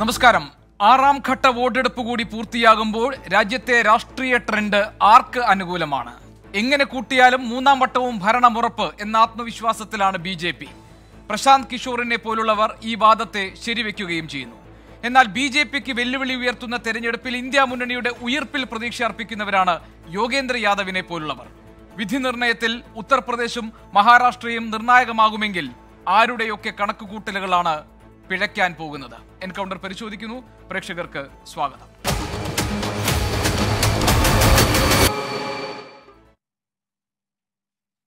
നമസ്കാരം ആറാം ഘട്ട വോട്ടെടുപ്പ് കൂടി പൂർത്തിയാകുമ്പോൾ രാജ്യത്തെ രാഷ്ട്രീയ ട്രെൻഡ് ആർക്ക് അനുകൂലമാണ് എങ്ങനെ കൂട്ടിയാലും മൂന്നാം വട്ടവും ഭരണമുറപ്പ് എന്ന ആത്മവിശ്വാസത്തിലാണ് ബി ജെ പി പ്രശാന്ത് കിഷോറിനെ പോലുള്ളവർ ഈ വാദത്തെ ശരിവെക്കുകയും ചെയ്യുന്നു എന്നാൽ ബി ജെ പിക്ക് വെല്ലുവിളി ഉയർത്തുന്ന തെരഞ്ഞെടുപ്പിൽ ഇന്ത്യ മുന്നണിയുടെ ഉയർപ്പിൽ പ്രതീക്ഷ അർപ്പിക്കുന്നവരാണ് യോഗേന്ദ്ര യാദവിനെ പോലുള്ളവർ വിധി നിർണയത്തിൽ ഉത്തർപ്രദേശും മഹാരാഷ്ട്രയും നിർണായകമാകുമെങ്കിൽ ആരുടെയൊക്കെ കണക്കുകൂട്ടലുകളാണ് പിഴയ്ക്കാൻ പോകുന്നത് എൻകൗണ്ടർ പരിശോധിക്കുന്നു പ്രേക്ഷകർക്ക് സ്വാഗതം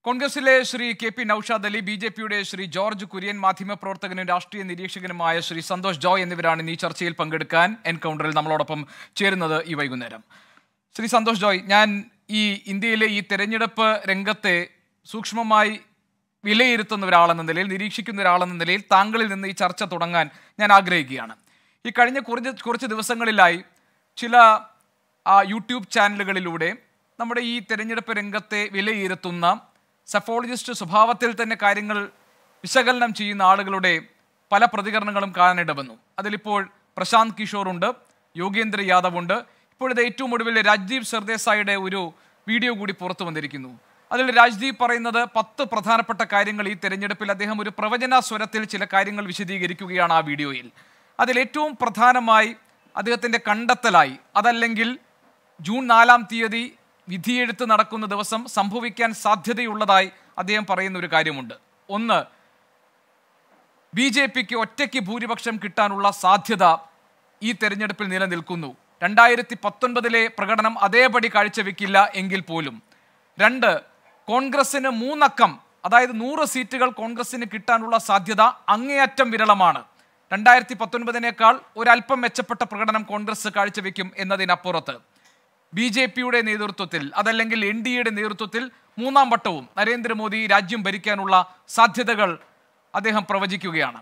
കോൺഗ്രസിലെ Shri K P Naushad Ali B J പിയുടെ ശ്രീ ജോർജ് കുര്യൻ മാധ്യമപ്രവർത്തകനും രാഷ്ട്രീയ നിരീക്ഷകനുമായ ശ്രീ സന്തോഷ് ജോയ് എന്നിവരാണ് ഈ ചർച്ചയിൽ പങ്കെടുക്കാൻ എൻകൗണ്ടറിൽ നമ്മളോടൊപ്പം ചേരുന്നത് ഈ വൈകുന്നേരം ശ്രീ സന്തോഷ് ജോയ് ഞാൻ ഈ ഇന്ത്യയിലെ ഈ തെരഞ്ഞെടുപ്പ് രംഗത്തെ സൂക്ഷ്മമായി വിലയിരുത്തുന്ന ഒരാളെന്ന നിലയിൽ നിരീക്ഷിക്കുന്ന ഒരാളെന്ന നിലയിൽ താങ്കളിൽ നിന്ന് ഈ ചർച്ച തുടങ്ങാൻ ഞാൻ ആഗ്രഹിക്കുകയാണ് ഈ കഴിഞ്ഞ കുറച്ച് കുറച്ച് ദിവസങ്ങളിലായി ചില യൂട്യൂബ് ചാനലുകളിലൂടെ നമ്മുടെ ഈ തിരഞ്ഞെടുപ്പ് രംഗത്തെ വിലയിരുത്തുന്ന സഫോളജിസ്റ്റ് സ്വഭാവത്തിൽ തന്നെ കാര്യങ്ങൾ വിശകലനം ചെയ്യുന്ന ആളുകളുടെ പല പ്രതികരണങ്ങളും കാണാനിട വന്നു അതിലിപ്പോൾ പ്രശാന്ത് കിഷോറുണ്ട് യോഗേന്ദ്ര യാദവ് ഉണ്ട് ഇപ്പോഴത്തെ ഏറ്റവും ഒടുവിൽ രാജീവ് സർദേസായിയുടെ ഒരു വീഡിയോ കൂടി പുറത്തു വന്നിരിക്കുന്നു അതിൽ രാജ്ദീപ് പറയുന്നത് പത്ത് പ്രധാനപ്പെട്ട കാര്യങ്ങൾ ഈ തെരഞ്ഞെടുപ്പിൽ അദ്ദേഹം ഒരു പ്രവചന സ്വരത്തിൽ ചില കാര്യങ്ങൾ വിശദീകരിക്കുകയാണ് ആ വീഡിയോയിൽ അതിൽ ഏറ്റവും പ്രധാനമായി അദ്ദേഹത്തിൻ്റെ കണ്ടെത്തലായി അതല്ലെങ്കിൽ ജൂൺ നാലാം തീയതി വിധിയെഴുത്ത് നടക്കുന്ന ദിവസം സംഭവിക്കാൻ സാധ്യതയുള്ളതായി അദ്ദേഹം പറയുന്ന ഒരു കാര്യമുണ്ട് ഒന്ന് ബി ജെ പിക്ക് ഒറ്റയ്ക്ക് ഭൂരിപക്ഷം കിട്ടാനുള്ള സാധ്യത ഈ തെരഞ്ഞെടുപ്പിൽ നിലനിൽക്കുന്നു രണ്ടായിരത്തി പത്തൊൻപതിലെ പ്രകടനം അതേപടി കാഴ്ചവെക്കില്ല എങ്കിൽ പോലും രണ്ട് കോൺഗ്രസിന് മൂന്നക്കം അതായത് നൂറ് സീറ്റുകൾ കോൺഗ്രസിന് കിട്ടാനുള്ള സാധ്യത അങ്ങേയറ്റം വിരളമാണ് രണ്ടായിരത്തി പത്തൊൻപതിനേക്കാൾ ഒരല്പം മെച്ചപ്പെട്ട പ്രകടനം കോൺഗ്രസ് കാഴ്ചവെക്കും എന്നതിനപ്പുറത്ത് ബി ജെ പിയുടെ നേതൃത്വത്തിൽ അതല്ലെങ്കിൽ എൻ ഡി എയുടെ നേതൃത്വത്തിൽ മൂന്നാം വട്ടവും നരേന്ദ്രമോദി രാജ്യം ഭരിക്കാനുള്ള സാധ്യതകൾ അദ്ദേഹം പ്രവചിക്കുകയാണ്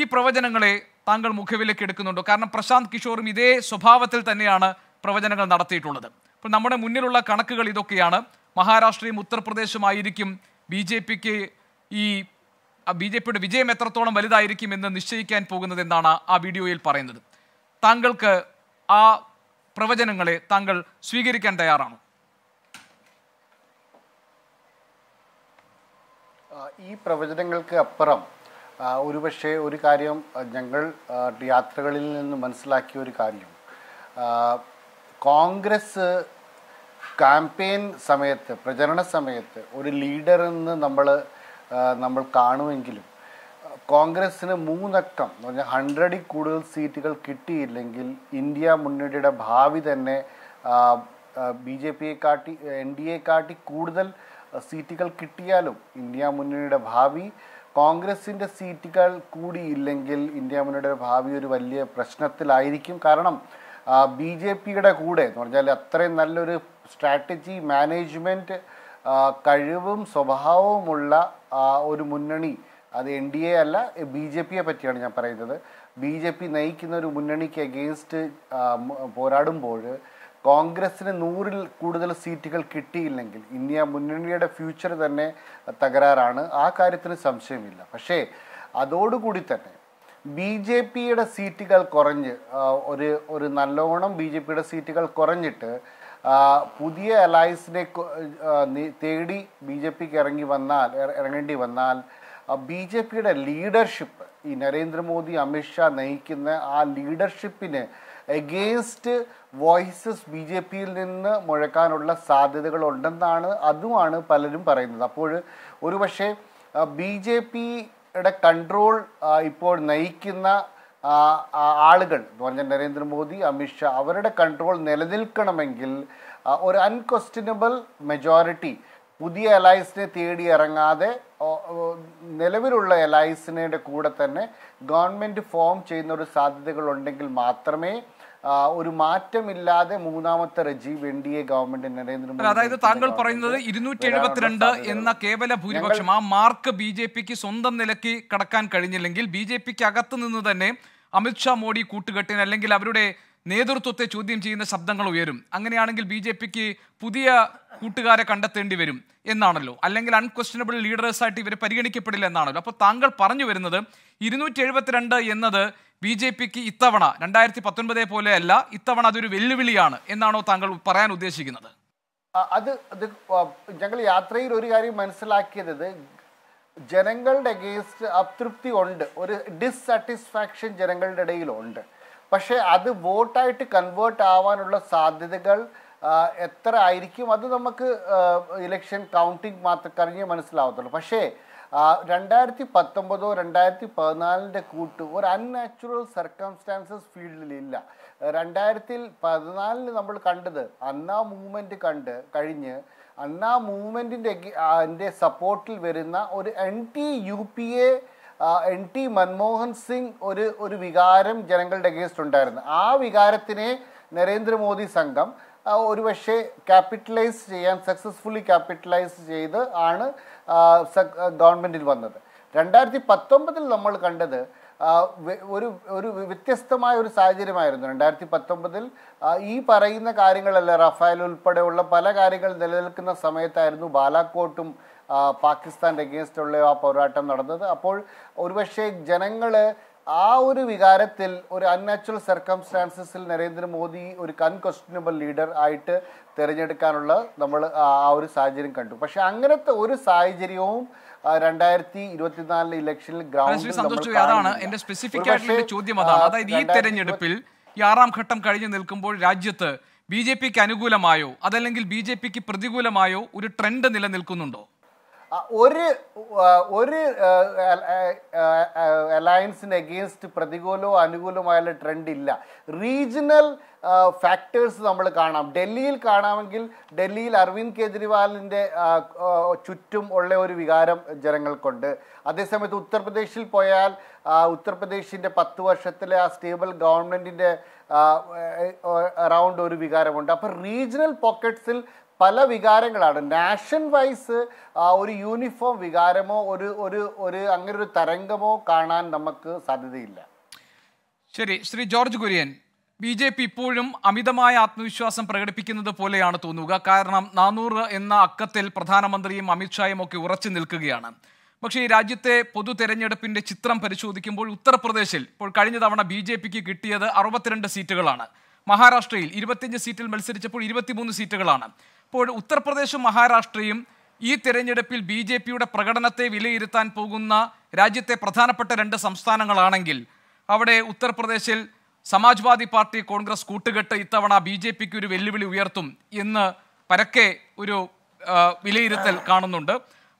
ഈ പ്രവചനങ്ങളെ താങ്കൾ മുഖവിലേക്ക് എടുക്കുന്നുണ്ടോ കാരണം പ്രശാന്ത് കിഷോറും ഇതേ സ്വഭാവത്തിൽ തന്നെയാണ് പ്രവചനങ്ങൾ നടത്തിയിട്ടുള്ളത് അപ്പോൾ നമ്മുടെ മുന്നിലുള്ള കണക്കുകൾ ഇതൊക്കെയാണ് മഹാരാഷ്ട്രയും ഉത്തർപ്രദേശുമായിരിക്കും ബി ജെ പിക്ക് ഈ ബി ജെ പിയുടെ വിജയം എത്രത്തോളം വലുതായിരിക്കും എന്ന് നിശ്ചയിക്കാൻ പോകുന്നത് എന്നാണ് ആ വീഡിയോയിൽ പറയുന്നത് താങ്കൾക്ക് ആ പ്രവചനങ്ങളെ താങ്കൾ സ്വീകരിക്കാൻ തയ്യാറാണോ ഈ പ്രവചനങ്ങൾക്ക് അപ്പുറം ഒരുപക്ഷെ ഒരു കാര്യം ഞങ്ങൾ യാത്രകളിൽ നിന്ന് മനസ്സിലാക്കിയ ഒരു കാര്യം കോൺഗ്രസ് കാമ്പയിൻ സമയത്ത് പ്രചരണ സമയത്ത് ഒരു ലീഡർ എന്ന് നമ്മൾ നമ്മൾ കാണുമെങ്കിലും കോൺഗ്രസ്സിന് മൂന്നക്കം എന്ന് പറഞ്ഞാൽ ഹൺഡ്രഡിൽ കൂടുതൽ സീറ്റുകൾ കിട്ടിയില്ലെങ്കിൽ ഇന്ത്യ മുന്നണിയുടെ ഭാവി തന്നെ ബി ജെ പിയെ കാട്ടി എൻ ഡി എ കാട്ടി കൂടുതൽ സീറ്റുകൾ കിട്ടിയാലും ഇന്ത്യ മുന്നണിയുടെ ഭാവി കോൺഗ്രസിൻ്റെ സീറ്റുകൾ കൂടിയില്ലെങ്കിൽ ഇന്ത്യ മുന്നണിയുടെ ഭാവി ഒരു വലിയ പ്രശ്നത്തിലായിരിക്കും കാരണം ബി ജെ പിയുടെ കൂടെ എന്ന് പറഞ്ഞാൽ അത്രയും നല്ലൊരു സ്ട്രാറ്റജി മാനേജ്മെൻറ്റ് കഴിവും സ്വഭാവവുമുള്ള ഒരു മുന്നണി അത് എൻ ഡി എ അല്ല ബി ജെ പിയെ പറ്റിയാണ് ഞാൻ പറയുന്നത് ബി ജെ പി നയിക്കുന്ന ഒരു മുന്നണിക്ക് അഗെയിൻസ്റ്റ് പോരാടുമ്പോൾ കോൺഗ്രസ്സിന് നൂറിൽ കൂടുതൽ സീറ്റുകൾ കിട്ടിയില്ലെങ്കിൽ ആ മുന്നണിയുടെ ഫ്യൂച്ചർ തന്നെ തകരാറാണ് ആ കാര്യത്തിന് സംശയമില്ല പക്ഷേ അതോടുകൂടി തന്നെ ബി ജെ പിയുടെ സീറ്റുകൾ കുറഞ്ഞ് ഒരു ഒരു നല്ലോണം ബി ജെ പിയുടെ സീറ്റുകൾ കുറഞ്ഞിട്ട് പുതിയ അലയൻസിനെ തേടി ബി ജെ പിക്ക് ഇറങ്ങി വന്നാൽ ഇറങ്ങേണ്ടി വന്നാൽ ബി ജെ പിയുടെ ലീഡർഷിപ്പ് ഈ നരേന്ദ്രമോദി അമിത്ഷാ നയിക്കുന്ന ആ ലീഡർഷിപ്പിന് എഗെയിൻസ്റ്റ് വോയിസസ് ബി ജെ പിയിൽ നിന്ന് മുഴക്കാനുള്ള സാധ്യതകൾ ഉണ്ടെന്നാണ് അതുമാണ് പലരും പറയുന്നത് അപ്പോൾ ഒരുപക്ഷെ ബി ജെ പിയുടെ കൺട്രോൾ ഇപ്പോൾ നയിക്കുന്ന ആളുകൾ എന്ന് പറഞ്ഞാൽ നരേന്ദ്രമോദി അമിത്ഷാ അവരുടെ കൺട്രോൾ നിലനിൽക്കണമെങ്കിൽ ഒരു അൺകൊസ്റ്റ്യനബിൾ മെജോറിറ്റി പുതിയ അലയൻസിനെ തേടി ഇറങ്ങാതെ നിലവിലുള്ള അലയൻസിനെ കൂടെ തന്നെ ഗവൺമെൻറ് ഫോം ചെയ്യുന്ന ഒരു സാധ്യതകളുണ്ടെങ്കിൽ മാത്രമേ ഒരു മാറ്റമില്ലാതെ മൂന്നാമത്തെ റജീവ് N D A government Narendra Modi അതായത് താങ്കൾ പറയുന്നത് ഇരുന്നൂറ്റി എഴുപത്തിരണ്ട് എന്ന കേവല ഭൂരിപക്ഷം ആ മാർക്ക് ബി സ്വന്തം നിലയ്ക്ക് കടക്കാൻ കഴിഞ്ഞില്ലെങ്കിൽ ബി ജെ പിക്ക് അകത്തു നിന്ന് തന്നെ അമിത്ഷാ മോഡി കൂട്ടുകെട്ടിന് അല്ലെങ്കിൽ അവരുടെ നേതൃത്വത്തെ ചോദ്യം ചെയ്യുന്ന ശബ്ദങ്ങൾ ഉയരും അങ്ങനെയാണെങ്കിൽ ബി ജെ പിക്ക് പുതിയ കൂട്ടുകാരെ കണ്ടെത്തേണ്ടി വരും എന്നാണല്ലോ അല്ലെങ്കിൽ അൺക്വസ്റ്റനബിൾ ലീഡേഴ്സായിട്ട് ഇവർ പരിഗണിക്കപ്പെടില്ല എന്നാണല്ലോ അപ്പോൾ താങ്കൾ പറഞ്ഞു വരുന്നത് ഇരുന്നൂറ്റി എഴുപത്തിരണ്ട് എന്നത് ബി ജെ പിക്ക് ഇത്തവണ രണ്ടായിരത്തി പത്തൊൻപതേ പോലെയല്ല ഇത്തവണ അതൊരു വെല്ലുവിളിയാണ് എന്നാണോ താങ്കൾ പറയാൻ ഉദ്ദേശിക്കുന്നത് അത് അത് ഞങ്ങൾ യാത്രയിൽ ഒരു കാര്യം മനസ്സിലാക്കിയത് ജനങ്ങളുടെ അഗേൻസ്റ്റ് അതൃപ്തി ഉണ്ട് ഒരു ഡിസ്സാറ്റിസ്ഫാക്ഷൻ ജനങ്ങളുടെ ഇടയിലുണ്ട് പക്ഷേ അത് വോട്ടായിട്ട് കൺവേർട്ട് ആവാനുള്ള സാധ്യതകൾ എത്ര ആയിരിക്കും അത് നമുക്ക് ഇലക്ഷൻ കൗണ്ടിങ് മാത്രം കഴിഞ്ഞേ മനസ്സിലാവത്തുള്ളൂ പക്ഷേ രണ്ടായിരത്തി പത്തൊമ്പതോ രണ്ടായിരത്തി പതിനാലിൻ്റെ കൂട്ട് ഒരു അൺനാച്ചുറൽ സർക്കംസ്റ്റാൻസസ് ഫീൽഡിലില്ല രണ്ടായിരത്തി പതിനാലിന് നമ്മൾ കണ്ടത് അന്നാ മൂവ്മെൻറ്റ് കണ്ട് കഴിഞ്ഞ് അണ്ണാ മൂവ്മെൻറ്റിൻ്റെ അതിൻ്റെ സപ്പോർട്ടിൽ വരുന്ന ഒരു anti U P A anti Manmohan Singh ഒരു ഒരു വികാരം ജനങ്ങളുടെ അഗേൻസ്റ്റ് ഉണ്ടായിരുന്നു ആ വികാരത്തിനെ നരേന്ദ്രമോദി സംഘം ഒരു പക്ഷേ ക്യാപിറ്റലൈസ് ചെയ്യാൻ സക്സസ്ഫുള്ളി ക്യാപിറ്റലൈസ് ചെയ്ത് ആണ് ഗവൺമെൻറ്റിൽ വന്നത് രണ്ടായിരത്തി പത്തൊമ്പതിൽ നമ്മൾ കണ്ടത് ഒരു ഒരു വ്യത്യസ്തമായ ഒരു സാഹചര്യമായിരുന്നു രണ്ടായിരത്തി പത്തൊമ്പതിൽ ഈ പറയുന്ന കാര്യങ്ങളല്ല റഫാൽ ഉൾപ്പെടെയുള്ള പല കാര്യങ്ങൾ നിലനിൽക്കുന്ന സമയത്തായിരുന്നു ബാലാക്കോട്ടും പാകിസ്ഥാൻ്റെ അഗേൻസ്റ്റുള്ള ആ പോരാട്ടം നടന്നത് അപ്പോൾ ഒരുപക്ഷെ ജനങ്ങൾ ആ ഒരു വികാരത്തിൽ ഒരു അൺനാച്ചുറൽ സർക്കംസ്റ്റാൻസസിൽ നരേന്ദ്രമോദി ഒരു കൺ ലീഡർ ആയിട്ട് തിരഞ്ഞെടുക്കാനുള്ള നമ്മൾ ആ ഒരു സാഹചര്യം കണ്ടു പക്ഷെ അങ്ങനത്തെ ഒരു സാഹചര്യവും രണ്ടായിരത്തി ഇരുപത്തിനാലിലെ ഇലക്ഷനിൽ ഗ്രൗണ്ട് സന്തോഷ് അതാണ് എന്റെ സ്പെസിഫിക് ആയിട്ടുള്ള ചോദ്യം അതാണ് അതായത് ഈ തെരഞ്ഞെടുപ്പിൽ ഈ ആറാം ഘട്ടം കഴിഞ്ഞു നിൽക്കുമ്പോൾ രാജ്യത്ത് ബി ജെ പിക്ക് അനുകൂലമായോ അതല്ലെങ്കിൽ ബി ജെ പിക്ക് പ്രതികൂലമായോ ഒരു ട്രെൻഡ് നിലനിൽക്കുന്നുണ്ടോ ഒരു ഒരു അലയൻസിന് എഗെയിൻസ്റ്റ് പ്രതികൂലമോ അനുകൂലമായുള്ള ട്രെൻഡ് ഇല്ല റീജിയണൽ ഫാക്ടേഴ്സ് നമ്മൾ കാണാം ഡൽഹിയിൽ കാണാമെങ്കിൽ ഡൽഹിയിൽ അരവിന്ദ് കെജ്രിവാളിൻ്റെ ചുറ്റും ഉള്ള ഒരു വികാരം ജനങ്ങൾക്കുണ്ട് അതേസമയത്ത് ഉത്തർപ്രദേശിൽ പോയാൽ ഉത്തർപ്രദേശിൻ്റെ പത്ത് വർഷത്തിലെ ആ സ്റ്റേബിൾ ഗവൺമെൻറ്റിൻ്റെ അറൗണ്ട് ഒരു വികാരമുണ്ട് അപ്പോൾ റീജിയണൽ പോക്കറ്റ്സിൽ പല വികാരങ്ങളാണ് നാഷൻ വൈസ് ഒരു യൂണിഫോം വികാരമോ ഒരു ഒരു ഒരു അങ്ങനെ ഒരു തരംഗമോ കാണാൻ നമുക്ക് സാധ്യതയില്ല ശരി Shri George Kurian B J P ഇപ്പോഴും അമിതമായ ആത്മവിശ്വാസം പ്രകടിപ്പിക്കുന്നത് പോലെയാണ് തോന്നുക കാരണം നാനൂറ് എന്ന അക്കത്തിൽ പ്രധാനമന്ത്രിയും അമിത്ഷായും ഒക്കെ ഉറച്ചു നിൽക്കുകയാണ് പക്ഷേ ഈ രാജ്യത്തെ പൊതു തെരഞ്ഞെടുപ്പിന്റെ ചിത്രം പരിശോധിക്കുമ്പോൾ ഉത്തർപ്രദേശിൽ ഇപ്പോൾ കഴിഞ്ഞ തവണ ബി ജെ പിക്ക് കിട്ടിയത് അറുപത്തിരണ്ട് സീറ്റുകളാണ് മഹാരാഷ്ട്രയിൽ ഇരുപത്തിയഞ്ച് സീറ്റിൽ മത്സരിച്ചപ്പോൾ ഇരുപത്തിമൂന്ന് സീറ്റുകളാണ് ഇപ്പോൾ ഉത്തർപ്രദേശും മഹാരാഷ്ട്രയും ഈ തെരഞ്ഞെടുപ്പിൽ ബി ജെ പിയുടെ പ്രകടനത്തെ വിലയിരുത്താൻ പോകുന്ന രാജ്യത്തെ പ്രധാനപ്പെട്ട രണ്ട് സംസ്ഥാനങ്ങളാണെങ്കിൽ അവിടെ ഉത്തർപ്രദേശിൽ സമാജ്വാദി പാർട്ടി കോൺഗ്രസ് കൂട്ടുകെട്ട് ഇത്തവണ ബി ജെ പിക്ക് ഒരു വെല്ലുവിളി ഉയർത്തും എന്ന് പരക്കെ ഒരു വിലയിരുത്തൽ കാണുന്നുണ്ട്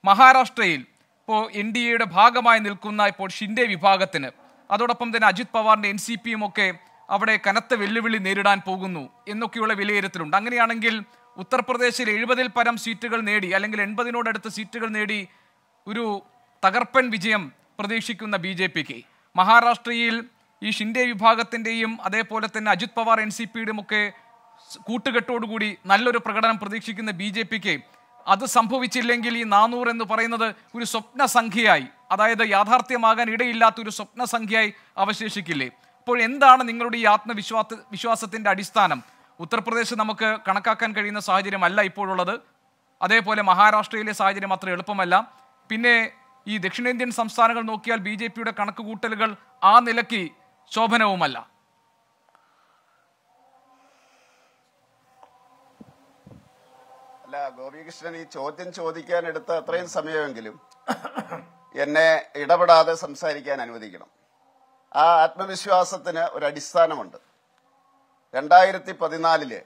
മഹാരാഷ്ട്രയിൽ ഇപ്പോൾ എൻ ഡി എയുടെ ഭാഗമായി നിൽക്കുന്ന ഇപ്പോൾ ഷിൻഡെ വിഭാഗത്തിന് അതോടൊപ്പം തന്നെ അജിത് പവാറിൻ്റെ എൻ സി പിയും ഒക്കെ അവിടെ കനത്ത വെല്ലുവിളി നേരിടാൻ പോകുന്നു എന്നൊക്കെയുള്ള വിലയിരുത്തലുണ്ട് അങ്ങനെയാണെങ്കിൽ ഉത്തർപ്രദേശിൽ എഴുപതിൽ പരം സീറ്റുകൾ നേടി അല്ലെങ്കിൽ എൺപതിനോടടുത്ത് സീറ്റുകൾ നേടി ഒരു തകർപ്പൻ വിജയം പ്രതീക്ഷിക്കുന്ന ബി ജെ പിക്ക് മഹാരാഷ്ട്രയിൽ ഈ ഷിൻഡെ വിഭാഗത്തിൻ്റെയും അതേപോലെ തന്നെ അജിത് പവാർ എൻ സി പിയുടെയും ഒക്കെ കൂട്ടുകെട്ടോടുകൂടി നല്ലൊരു പ്രകടനം പ്രതീക്ഷിക്കുന്ന ബി ജെ പിക്ക് അത് സംഭവിച്ചില്ലെങ്കിൽ ഈ നാനൂറ് എന്ന് പറയുന്നത് ഒരു സ്വപ്ന സംഖ്യയായി അതായത് യാഥാർത്ഥ്യമാകാൻ ഇടയില്ലാത്ത ഒരു സ്വപ്ന സംഖ്യയായി അവശേഷിക്കില്ലേ അപ്പോൾ എന്താണ് നിങ്ങളുടെ ഈ ആത്മവിശ്വാസ വിശ്വാസത്തിൻ്റെ അടിസ്ഥാനം ഉത്തർപ്രദേശ് നമുക്ക് കണക്കാക്കാൻ കഴിയുന്ന സാഹചര്യമല്ല ഇപ്പോഴുള്ളത് അതേപോലെ മഹാരാഷ്ട്രയിലെ സാഹചര്യം അത്ര എളുപ്പമല്ല പിന്നെ ഈ ദക്ഷിണേന്ത്യൻ സംസ്ഥാനങ്ങൾ നോക്കിയാൽ ബി ജെ പിയുടെ കൂട്ടലുകൾ ആ നിലയ്ക്ക് ശോഭനവുമല്ല അല്ല ഗോപികൃഷ്ണൻ ഈ ചോദ്യം ചോദിക്കാൻ എടുത്ത അത്രയും സമയമെങ്കിലും എന്നെ ഇടപെടാതെ സംസാരിക്കാൻ അനുവദിക്കണം ആ ആത്മവിശ്വാസത്തിന് ഒരു അടിസ്ഥാനമുണ്ട് രണ്ടായിരത്തി പതിനാലില്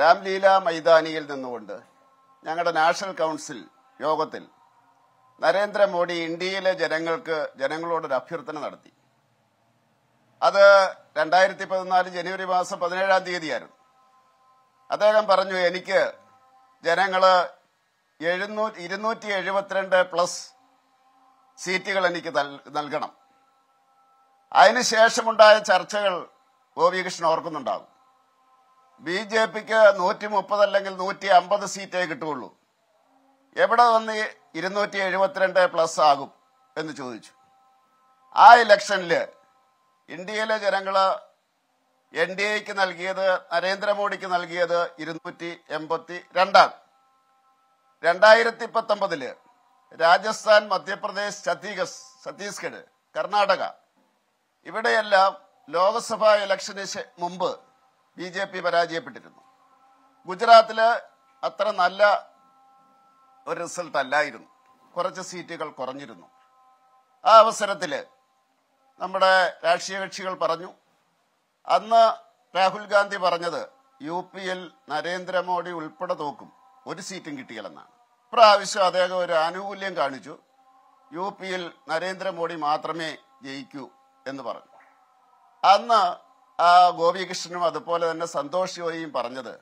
രാംലീല മൈതാനിയിൽ നിന്നുകൊണ്ട് ഞങ്ങളുടെ നാഷണൽ കൗൺസിൽ യോഗത്തിൽ നരേന്ദ്രമോദി ഇന്ത്യയിലെ ജനങ്ങൾക്ക് ജനങ്ങളോടൊരു അഭ്യർത്ഥന നടത്തി അത് രണ്ടായിരത്തി പതിനാല് ജനുവരി മാസം പതിനേഴാം തീയതിയായിരുന്നു അദ്ദേഹം പറഞ്ഞു എനിക്ക് ജനങ്ങള് എഴുന്നൂറ്റി ഇരുന്നൂറ്റി എഴുപത്തിരണ്ട് പ്ലസ് സീറ്റുകൾ എനിക്ക് നൽകണം അതിനുശേഷമുണ്ടായ ചർച്ചകൾ ഗോപികൃഷ്ണൻ ഓർക്കുന്നുണ്ടാകും ബി ജെ പിക്ക് നൂറ്റി മുപ്പത് അല്ലെങ്കിൽ നൂറ്റി അമ്പത് സീറ്റേ കിട്ടുകയുള്ളൂ എവിടെ വന്ന് ഇരുന്നൂറ്റി എഴുപത്തിരണ്ട് പ്ലസ് ആകും എന്ന് ചോദിച്ചു ആ ഇലക്ഷനിൽ ഇന്ത്യയിലെ ജനങ്ങൾ എൻ ഡി എക്ക് നൽകിയത് നരേന്ദ്രമോദിക്ക് നൽകിയത് ഇരുന്നൂറ്റി എൺപത്തി രണ്ടാണ് രണ്ടായിരത്തി പത്തൊമ്പതില് രാജസ്ഥാൻ മധ്യപ്രദേശ് ഛത്തീഗസ് ഛത്തീസ്ഗഡ് കർണാടക ഇവിടെയെല്ലാം ലോക്സഭാ ഇലക്ഷന് മുമ്പ് ബി ജെ പി പരാജയപ്പെട്ടിരുന്നു ഗുജറാത്തിൽ അത്ര നല്ല ഒരു റിസൾട്ട് അല്ലായിരുന്നു കുറച്ച് സീറ്റുകൾ കുറഞ്ഞിരുന്നു ആ അവസരത്തിൽ നമ്മുടെ രാഷ്ട്രീയ കക്ഷികൾ പറഞ്ഞു അന്ന് രാഹുൽ ഗാന്ധി പറഞ്ഞത് യു പിയിൽ നരേന്ദ്രമോദി ഉൾപ്പെടെ തോക്കും ഒരു സീറ്റും കിട്ടിയില്ലെന്നാണ് ഇപ്രാവശ്യം അദ്ദേഹം ഒരു ആനുകൂല്യം കാണിച്ചു യു പിയിൽ നരേന്ദ്രമോദി മാത്രമേ ജയിക്കൂ എന്ന് പറഞ്ഞു അന്ന് ആ ഗോപികൃഷ്ണനും അതുപോലെ തന്നെ സന്തോഷ് ജോയിയും പറഞ്ഞത്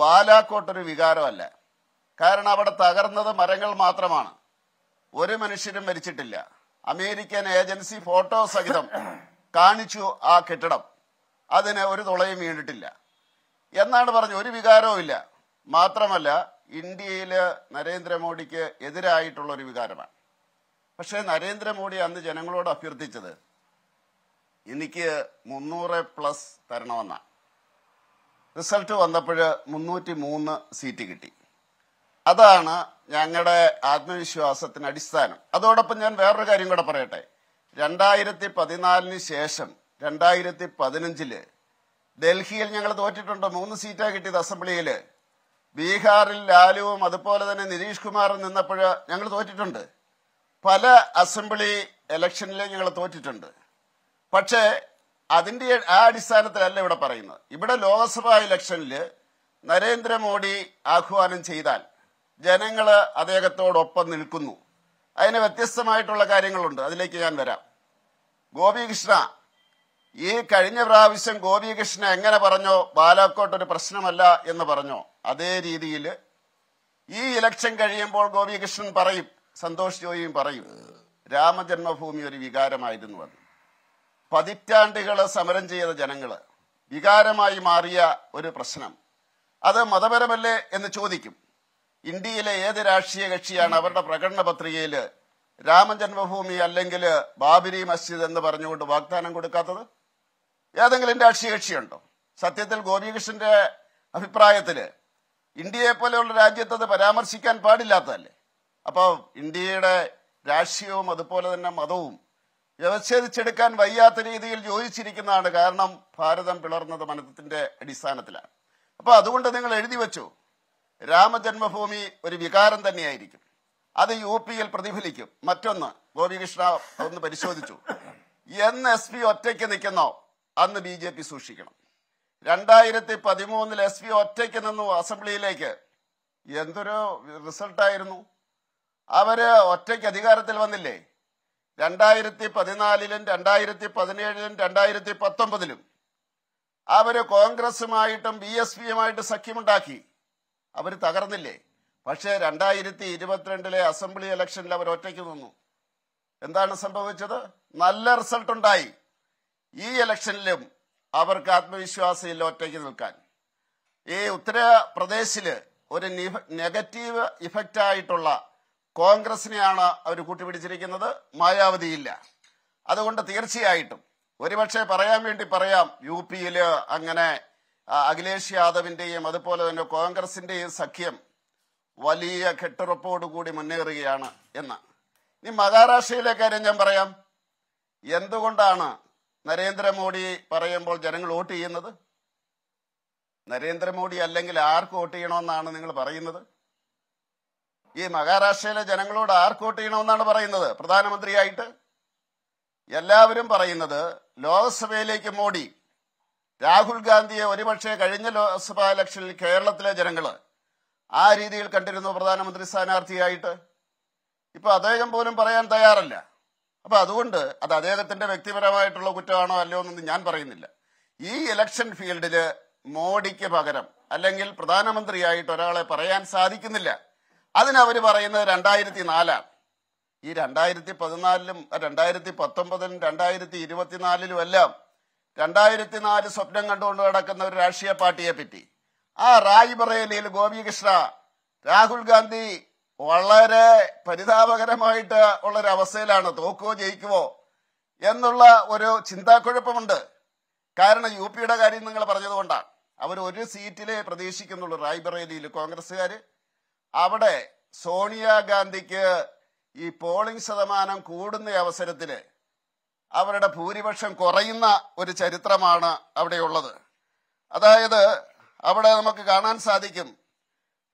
ബാലാക്കോട്ടൊരു വികാരമല്ല കാരണം അവിടെ തകർന്നത് മരങ്ങൾ മാത്രമാണ് ഒരു മനുഷ്യരും മരിച്ചിട്ടില്ല അമേരിക്കൻ ഏജൻസി ഫോട്ടോ സഹിതം കാണിച്ചു ആ കെട്ടിടം അതിന് ഒരു തുളയും വീണിട്ടില്ല എന്നാണ് പറഞ്ഞു ഒരു വികാരവും ഇല്ല മാത്രമല്ല ഇന്ത്യയിൽ നരേന്ദ്രമോദിക്ക് എതിരായിട്ടുള്ള ഒരു വികാരമാണ് പക്ഷെ നരേന്ദ്രമോദി അന്ന് ജനങ്ങളോട് അഭ്യർത്ഥിച്ചത് എനിക്ക് മുന്നൂറ് പ്ലസ് തരണമെന്നാണ് റിസൾട്ട് വന്നപ്പോൾ മുന്നൂറ്റി മൂന്ന് സീറ്റ് കിട്ടി അതാണ് ഞങ്ങളുടെ ആത്മവിശ്വാസത്തിന് അടിസ്ഥാനം അതോടൊപ്പം ഞാൻ വേറൊരു കാര്യം കൂടെ പറയട്ടെ രണ്ടായിരത്തി പതിനാലിന് ശേഷം രണ്ടായിരത്തി പതിനഞ്ചില് ഡൽഹിയിൽ ഞങ്ങൾ തോറ്റിട്ടുണ്ട് മൂന്ന് സീറ്റാ കിട്ടിയത് അസംബ്ലിയിൽ ബീഹാറിൽ ലാലുവും അതുപോലെ തന്നെ നിതീഷ് കുമാറും നിന്നപ്പോൾ ഞങ്ങൾ തോറ്റിട്ടുണ്ട് പല അസംബ്ലി ഇലക്ഷനിലും ഞങ്ങൾ തോറ്റിട്ടുണ്ട് പക്ഷേ അതിന്റെ ആ അടിസ്ഥാനത്തിലല്ല ഇവിടെ പറയുന്നത് ഇവിടെ ലോക്സഭാ ഇലക്ഷനിൽ നരേന്ദ്രമോദി ആഹ്വാനം ചെയ്താൽ ജനങ്ങൾ അദ്ദേഹത്തോടൊപ്പം നിൽക്കുന്നു അതിന് വ്യത്യസ്തമായിട്ടുള്ള കാര്യങ്ങളുണ്ട് അതിലേക്ക് ഞാൻ വരാം ഗോപികൃഷ്ണ ഈ കഴിഞ്ഞ പ്രാവശ്യം ഗോപികൃഷ്ണ എങ്ങനെ പറഞ്ഞോ ബാലാക്കോട്ട് ഒരു പ്രശ്നമല്ല എന്ന് പറഞ്ഞോ അതേ രീതിയിൽ ഈ ഇലക്ഷൻ കഴിയുമ്പോൾ ഗോപികൃഷ്ണൻ പറയും സന്തോഷ് ജോയിയും പറയും രാമജന്മഭൂമി ഒരു വികാരമായിരുന്നു അത് പതിറ്റാണ്ടുകൾ സമരം ചെയ്ത ജനങ്ങൾ വികാരമായി മാറിയ ഒരു പ്രശ്നം അത് മതപരമല്ലേ എന്ന് ചോദിക്കും ഇന്ത്യയിലെ ഏത് രാഷ്ട്രീയ കക്ഷിയാണ് അവരുടെ പ്രകടന പത്രികയിൽ രാമജന്മഭൂമി അല്ലെങ്കിൽ ബാബരി മസ്ജിദ് എന്ന് പറഞ്ഞുകൊണ്ട് വാഗ്ദാനം കൊടുക്കാത്തത് ഏതെങ്കിലും രാഷ്ട്രീയ കക്ഷിയുണ്ടോ സത്യത്തിൽ ഗോപികൃഷ്ണന്റെ അഭിപ്രായത്തില് ഇന്ത്യയെ പോലെയുള്ള രാജ്യത്ത് അത് പരാമർശിക്കാൻ പാടില്ലാത്തതല്ലേ അപ്പോൾ ഇന്ത്യയുടെ രാഷ്ട്രീയവും അതുപോലെ തന്നെ മതവും വ്യവച്ഛേദിച്ചെടുക്കാൻ വയ്യാത്ത രീതിയിൽ യോജിച്ചിരിക്കുന്നതാണ് കാരണം ഭാരതം പിളർന്നത് മനത്തിന്റെ അടിസ്ഥാനത്തിലാണ് അപ്പോൾ അതുകൊണ്ട് നിങ്ങൾ എഴുതി വെച്ചു രാമജന്മഭൂമി ഒരു വികാരം തന്നെയായിരിക്കും അത് യു പിയിൽ പ്രതിഫലിക്കും മറ്റൊന്ന് ഗോപികൃഷ്ണ ഒന്ന് പരിശോധിച്ചു എന്ന് എസ് പി ഒറ്റയ്ക്ക് നിൽക്കുന്നോ അന്ന് ബി ജെ പി സൂക്ഷിക്കണം രണ്ടായിരത്തി പതിമൂന്നിൽ എസ് പി ഒറ്റയ്ക്ക് നിന്നു അസംബ്ലിയിലേക്ക് എന്തൊരു റിസൾട്ടായിരുന്നു അവര് ഒറ്റയ്ക്ക് അധികാരത്തിൽ വന്നില്ലേ രണ്ടായിരത്തി പതിനാലിലും രണ്ടായിരത്തി പതിനേഴിലും രണ്ടായിരത്തി പത്തൊമ്പതിലും അവര് കോൺഗ്രസുമായിട്ടും ബി എസ് പിയുമായിട്ട് സഖ്യമുണ്ടാക്കി അവർ തകർന്നില്ലേ പക്ഷേ രണ്ടായിരത്തി ഇരുപത്തിരണ്ടിലെ അസംബ്ലി ഇലക്ഷനിൽ അവർ ഒറ്റയ്ക്ക് നിന്നു എന്താണ് സംഭവിച്ചത് നല്ല റിസൾട്ട് ഉണ്ടായി ഈ ഇലക്ഷനിലും അവർക്ക് ആത്മവിശ്വാസമില്ല ഒറ്റയ്ക്ക് നിൽക്കാൻ ഈ ഉത്തരപ്രദേശില് ഒരു നെഗറ്റീവ് ഇഫക്റ്റ് ആയിട്ടുള്ള കോൺഗ്രസിനെയാണ് അവർ കൂട്ടിപ്പിടിച്ചിരിക്കുന്നത് മായാവതിയില്ല അതുകൊണ്ട് തീർച്ചയായിട്ടും ഒരുപക്ഷെ പറയാൻ വേണ്ടി പറയാം യു പിയിൽ അങ്ങനെ അഖിലേഷ് യാദവിന്റെയും അതുപോലെ തന്നെ കോൺഗ്രസിന്റെയും സഖ്യം വലിയ കെട്ടുറപ്പോടുകൂടി മുന്നേറുകയാണ് എന്ന് ഇനി മഹാരാഷ്ട്രയിലെ കാര്യം ഞാൻ പറയാം എന്തുകൊണ്ടാണ് നരേന്ദ്രമോദി പറയുമ്പോൾ ജനങ്ങൾ വോട്ട് ചെയ്യുന്നത് നരേന്ദ്രമോദി അല്ലെങ്കിൽ ആർക്ക് വോട്ട് ചെയ്യണമെന്നാണ് നിങ്ങൾ പറയുന്നത് ഈ മഹാരാഷ്ട്രയിലെ ജനങ്ങളോട് ആർക്ക് വോട്ട് ചെയ്യണമെന്നാണ് പറയുന്നത് പ്രധാനമന്ത്രിയായിട്ട് എല്ലാവരും പറയുന്നത് ലോക്സഭയിലേക്ക് മോഡി രാഹുൽ ഗാന്ധിയെ ഒരുപക്ഷെ കഴിഞ്ഞ ലോക്സഭാ ഇലക്ഷനിൽ കേരളത്തിലെ ജനങ്ങൾ ആ രീതിയിൽ കണ്ടിരുന്നു പ്രധാനമന്ത്രി സ്ഥാനാർത്ഥിയായിട്ട് ഇപ്പൊ അദ്ദേഹം പോലും പറയാൻ തയ്യാറല്ല അപ്പോൾ അതുകൊണ്ട് അത് അദ്ദേഹത്തിന്റെ വ്യക്തിപരമായിട്ടുള്ള കുറ്റമാണോ അല്ലയോ എന്നൊന്നും ഞാൻ പറയുന്നില്ല ഈ ഇലക്ഷൻ ഫീൽഡില് മോഡിക്ക് പകരം അല്ലെങ്കിൽ പ്രധാനമന്ത്രിയായിട്ട് ഒരാളെ പറയാൻ സാധിക്കുന്നില്ല അതിനവർ പറയുന്നത് രണ്ടായിരത്തി നാലാണ് ഈ രണ്ടായിരത്തി പതിനാലിലും രണ്ടായിരത്തി പത്തൊമ്പതിലും രണ്ടായിരത്തി ഇരുപത്തിനാലിലും എല്ലാം രണ്ടായിരത്തി നാല് സ്വപ്നം കണ്ടുകൊണ്ട് നടക്കുന്ന ഒരു രാഷ്ട്രീയ പാർട്ടിയെ പറ്റി ആ റായ്ബറേലിയിൽ ഗോപികൃഷ്ണ രാഹുൽ ഗാന്ധി വളരെ പരിതാപകരമായിട്ട് ഉള്ളൊരവസ്ഥയിലാണ് അവസ്ഥയിലാണ് തോക്കുവോ ജയിക്കുവോ എന്നുള്ള ഒരു ചിന്താക്കുഴപ്പമുണ്ട് കാരണം യു പിയുടെ കാര്യം നിങ്ങൾ പറഞ്ഞതുകൊണ്ടാണ് അവർ ഒരു സീറ്റിലെ പ്രതീക്ഷിക്കുന്നുള്ളൂ റായ്ബറേലിയിൽ കോൺഗ്രസ്സുകാർ അവിടെ സോണിയാഗാന്ധിക്ക് ഈ പോളിംഗ് ശതമാനം കൂടുന്ന അവസരത്തിൽ അവരുടെ ഭൂരിപക്ഷം കുറയുന്ന ഒരു ചരിത്രമാണ് അവിടെയുള്ളത് അതായത് അവിടെ നമുക്ക് കാണാൻ സാധിക്കും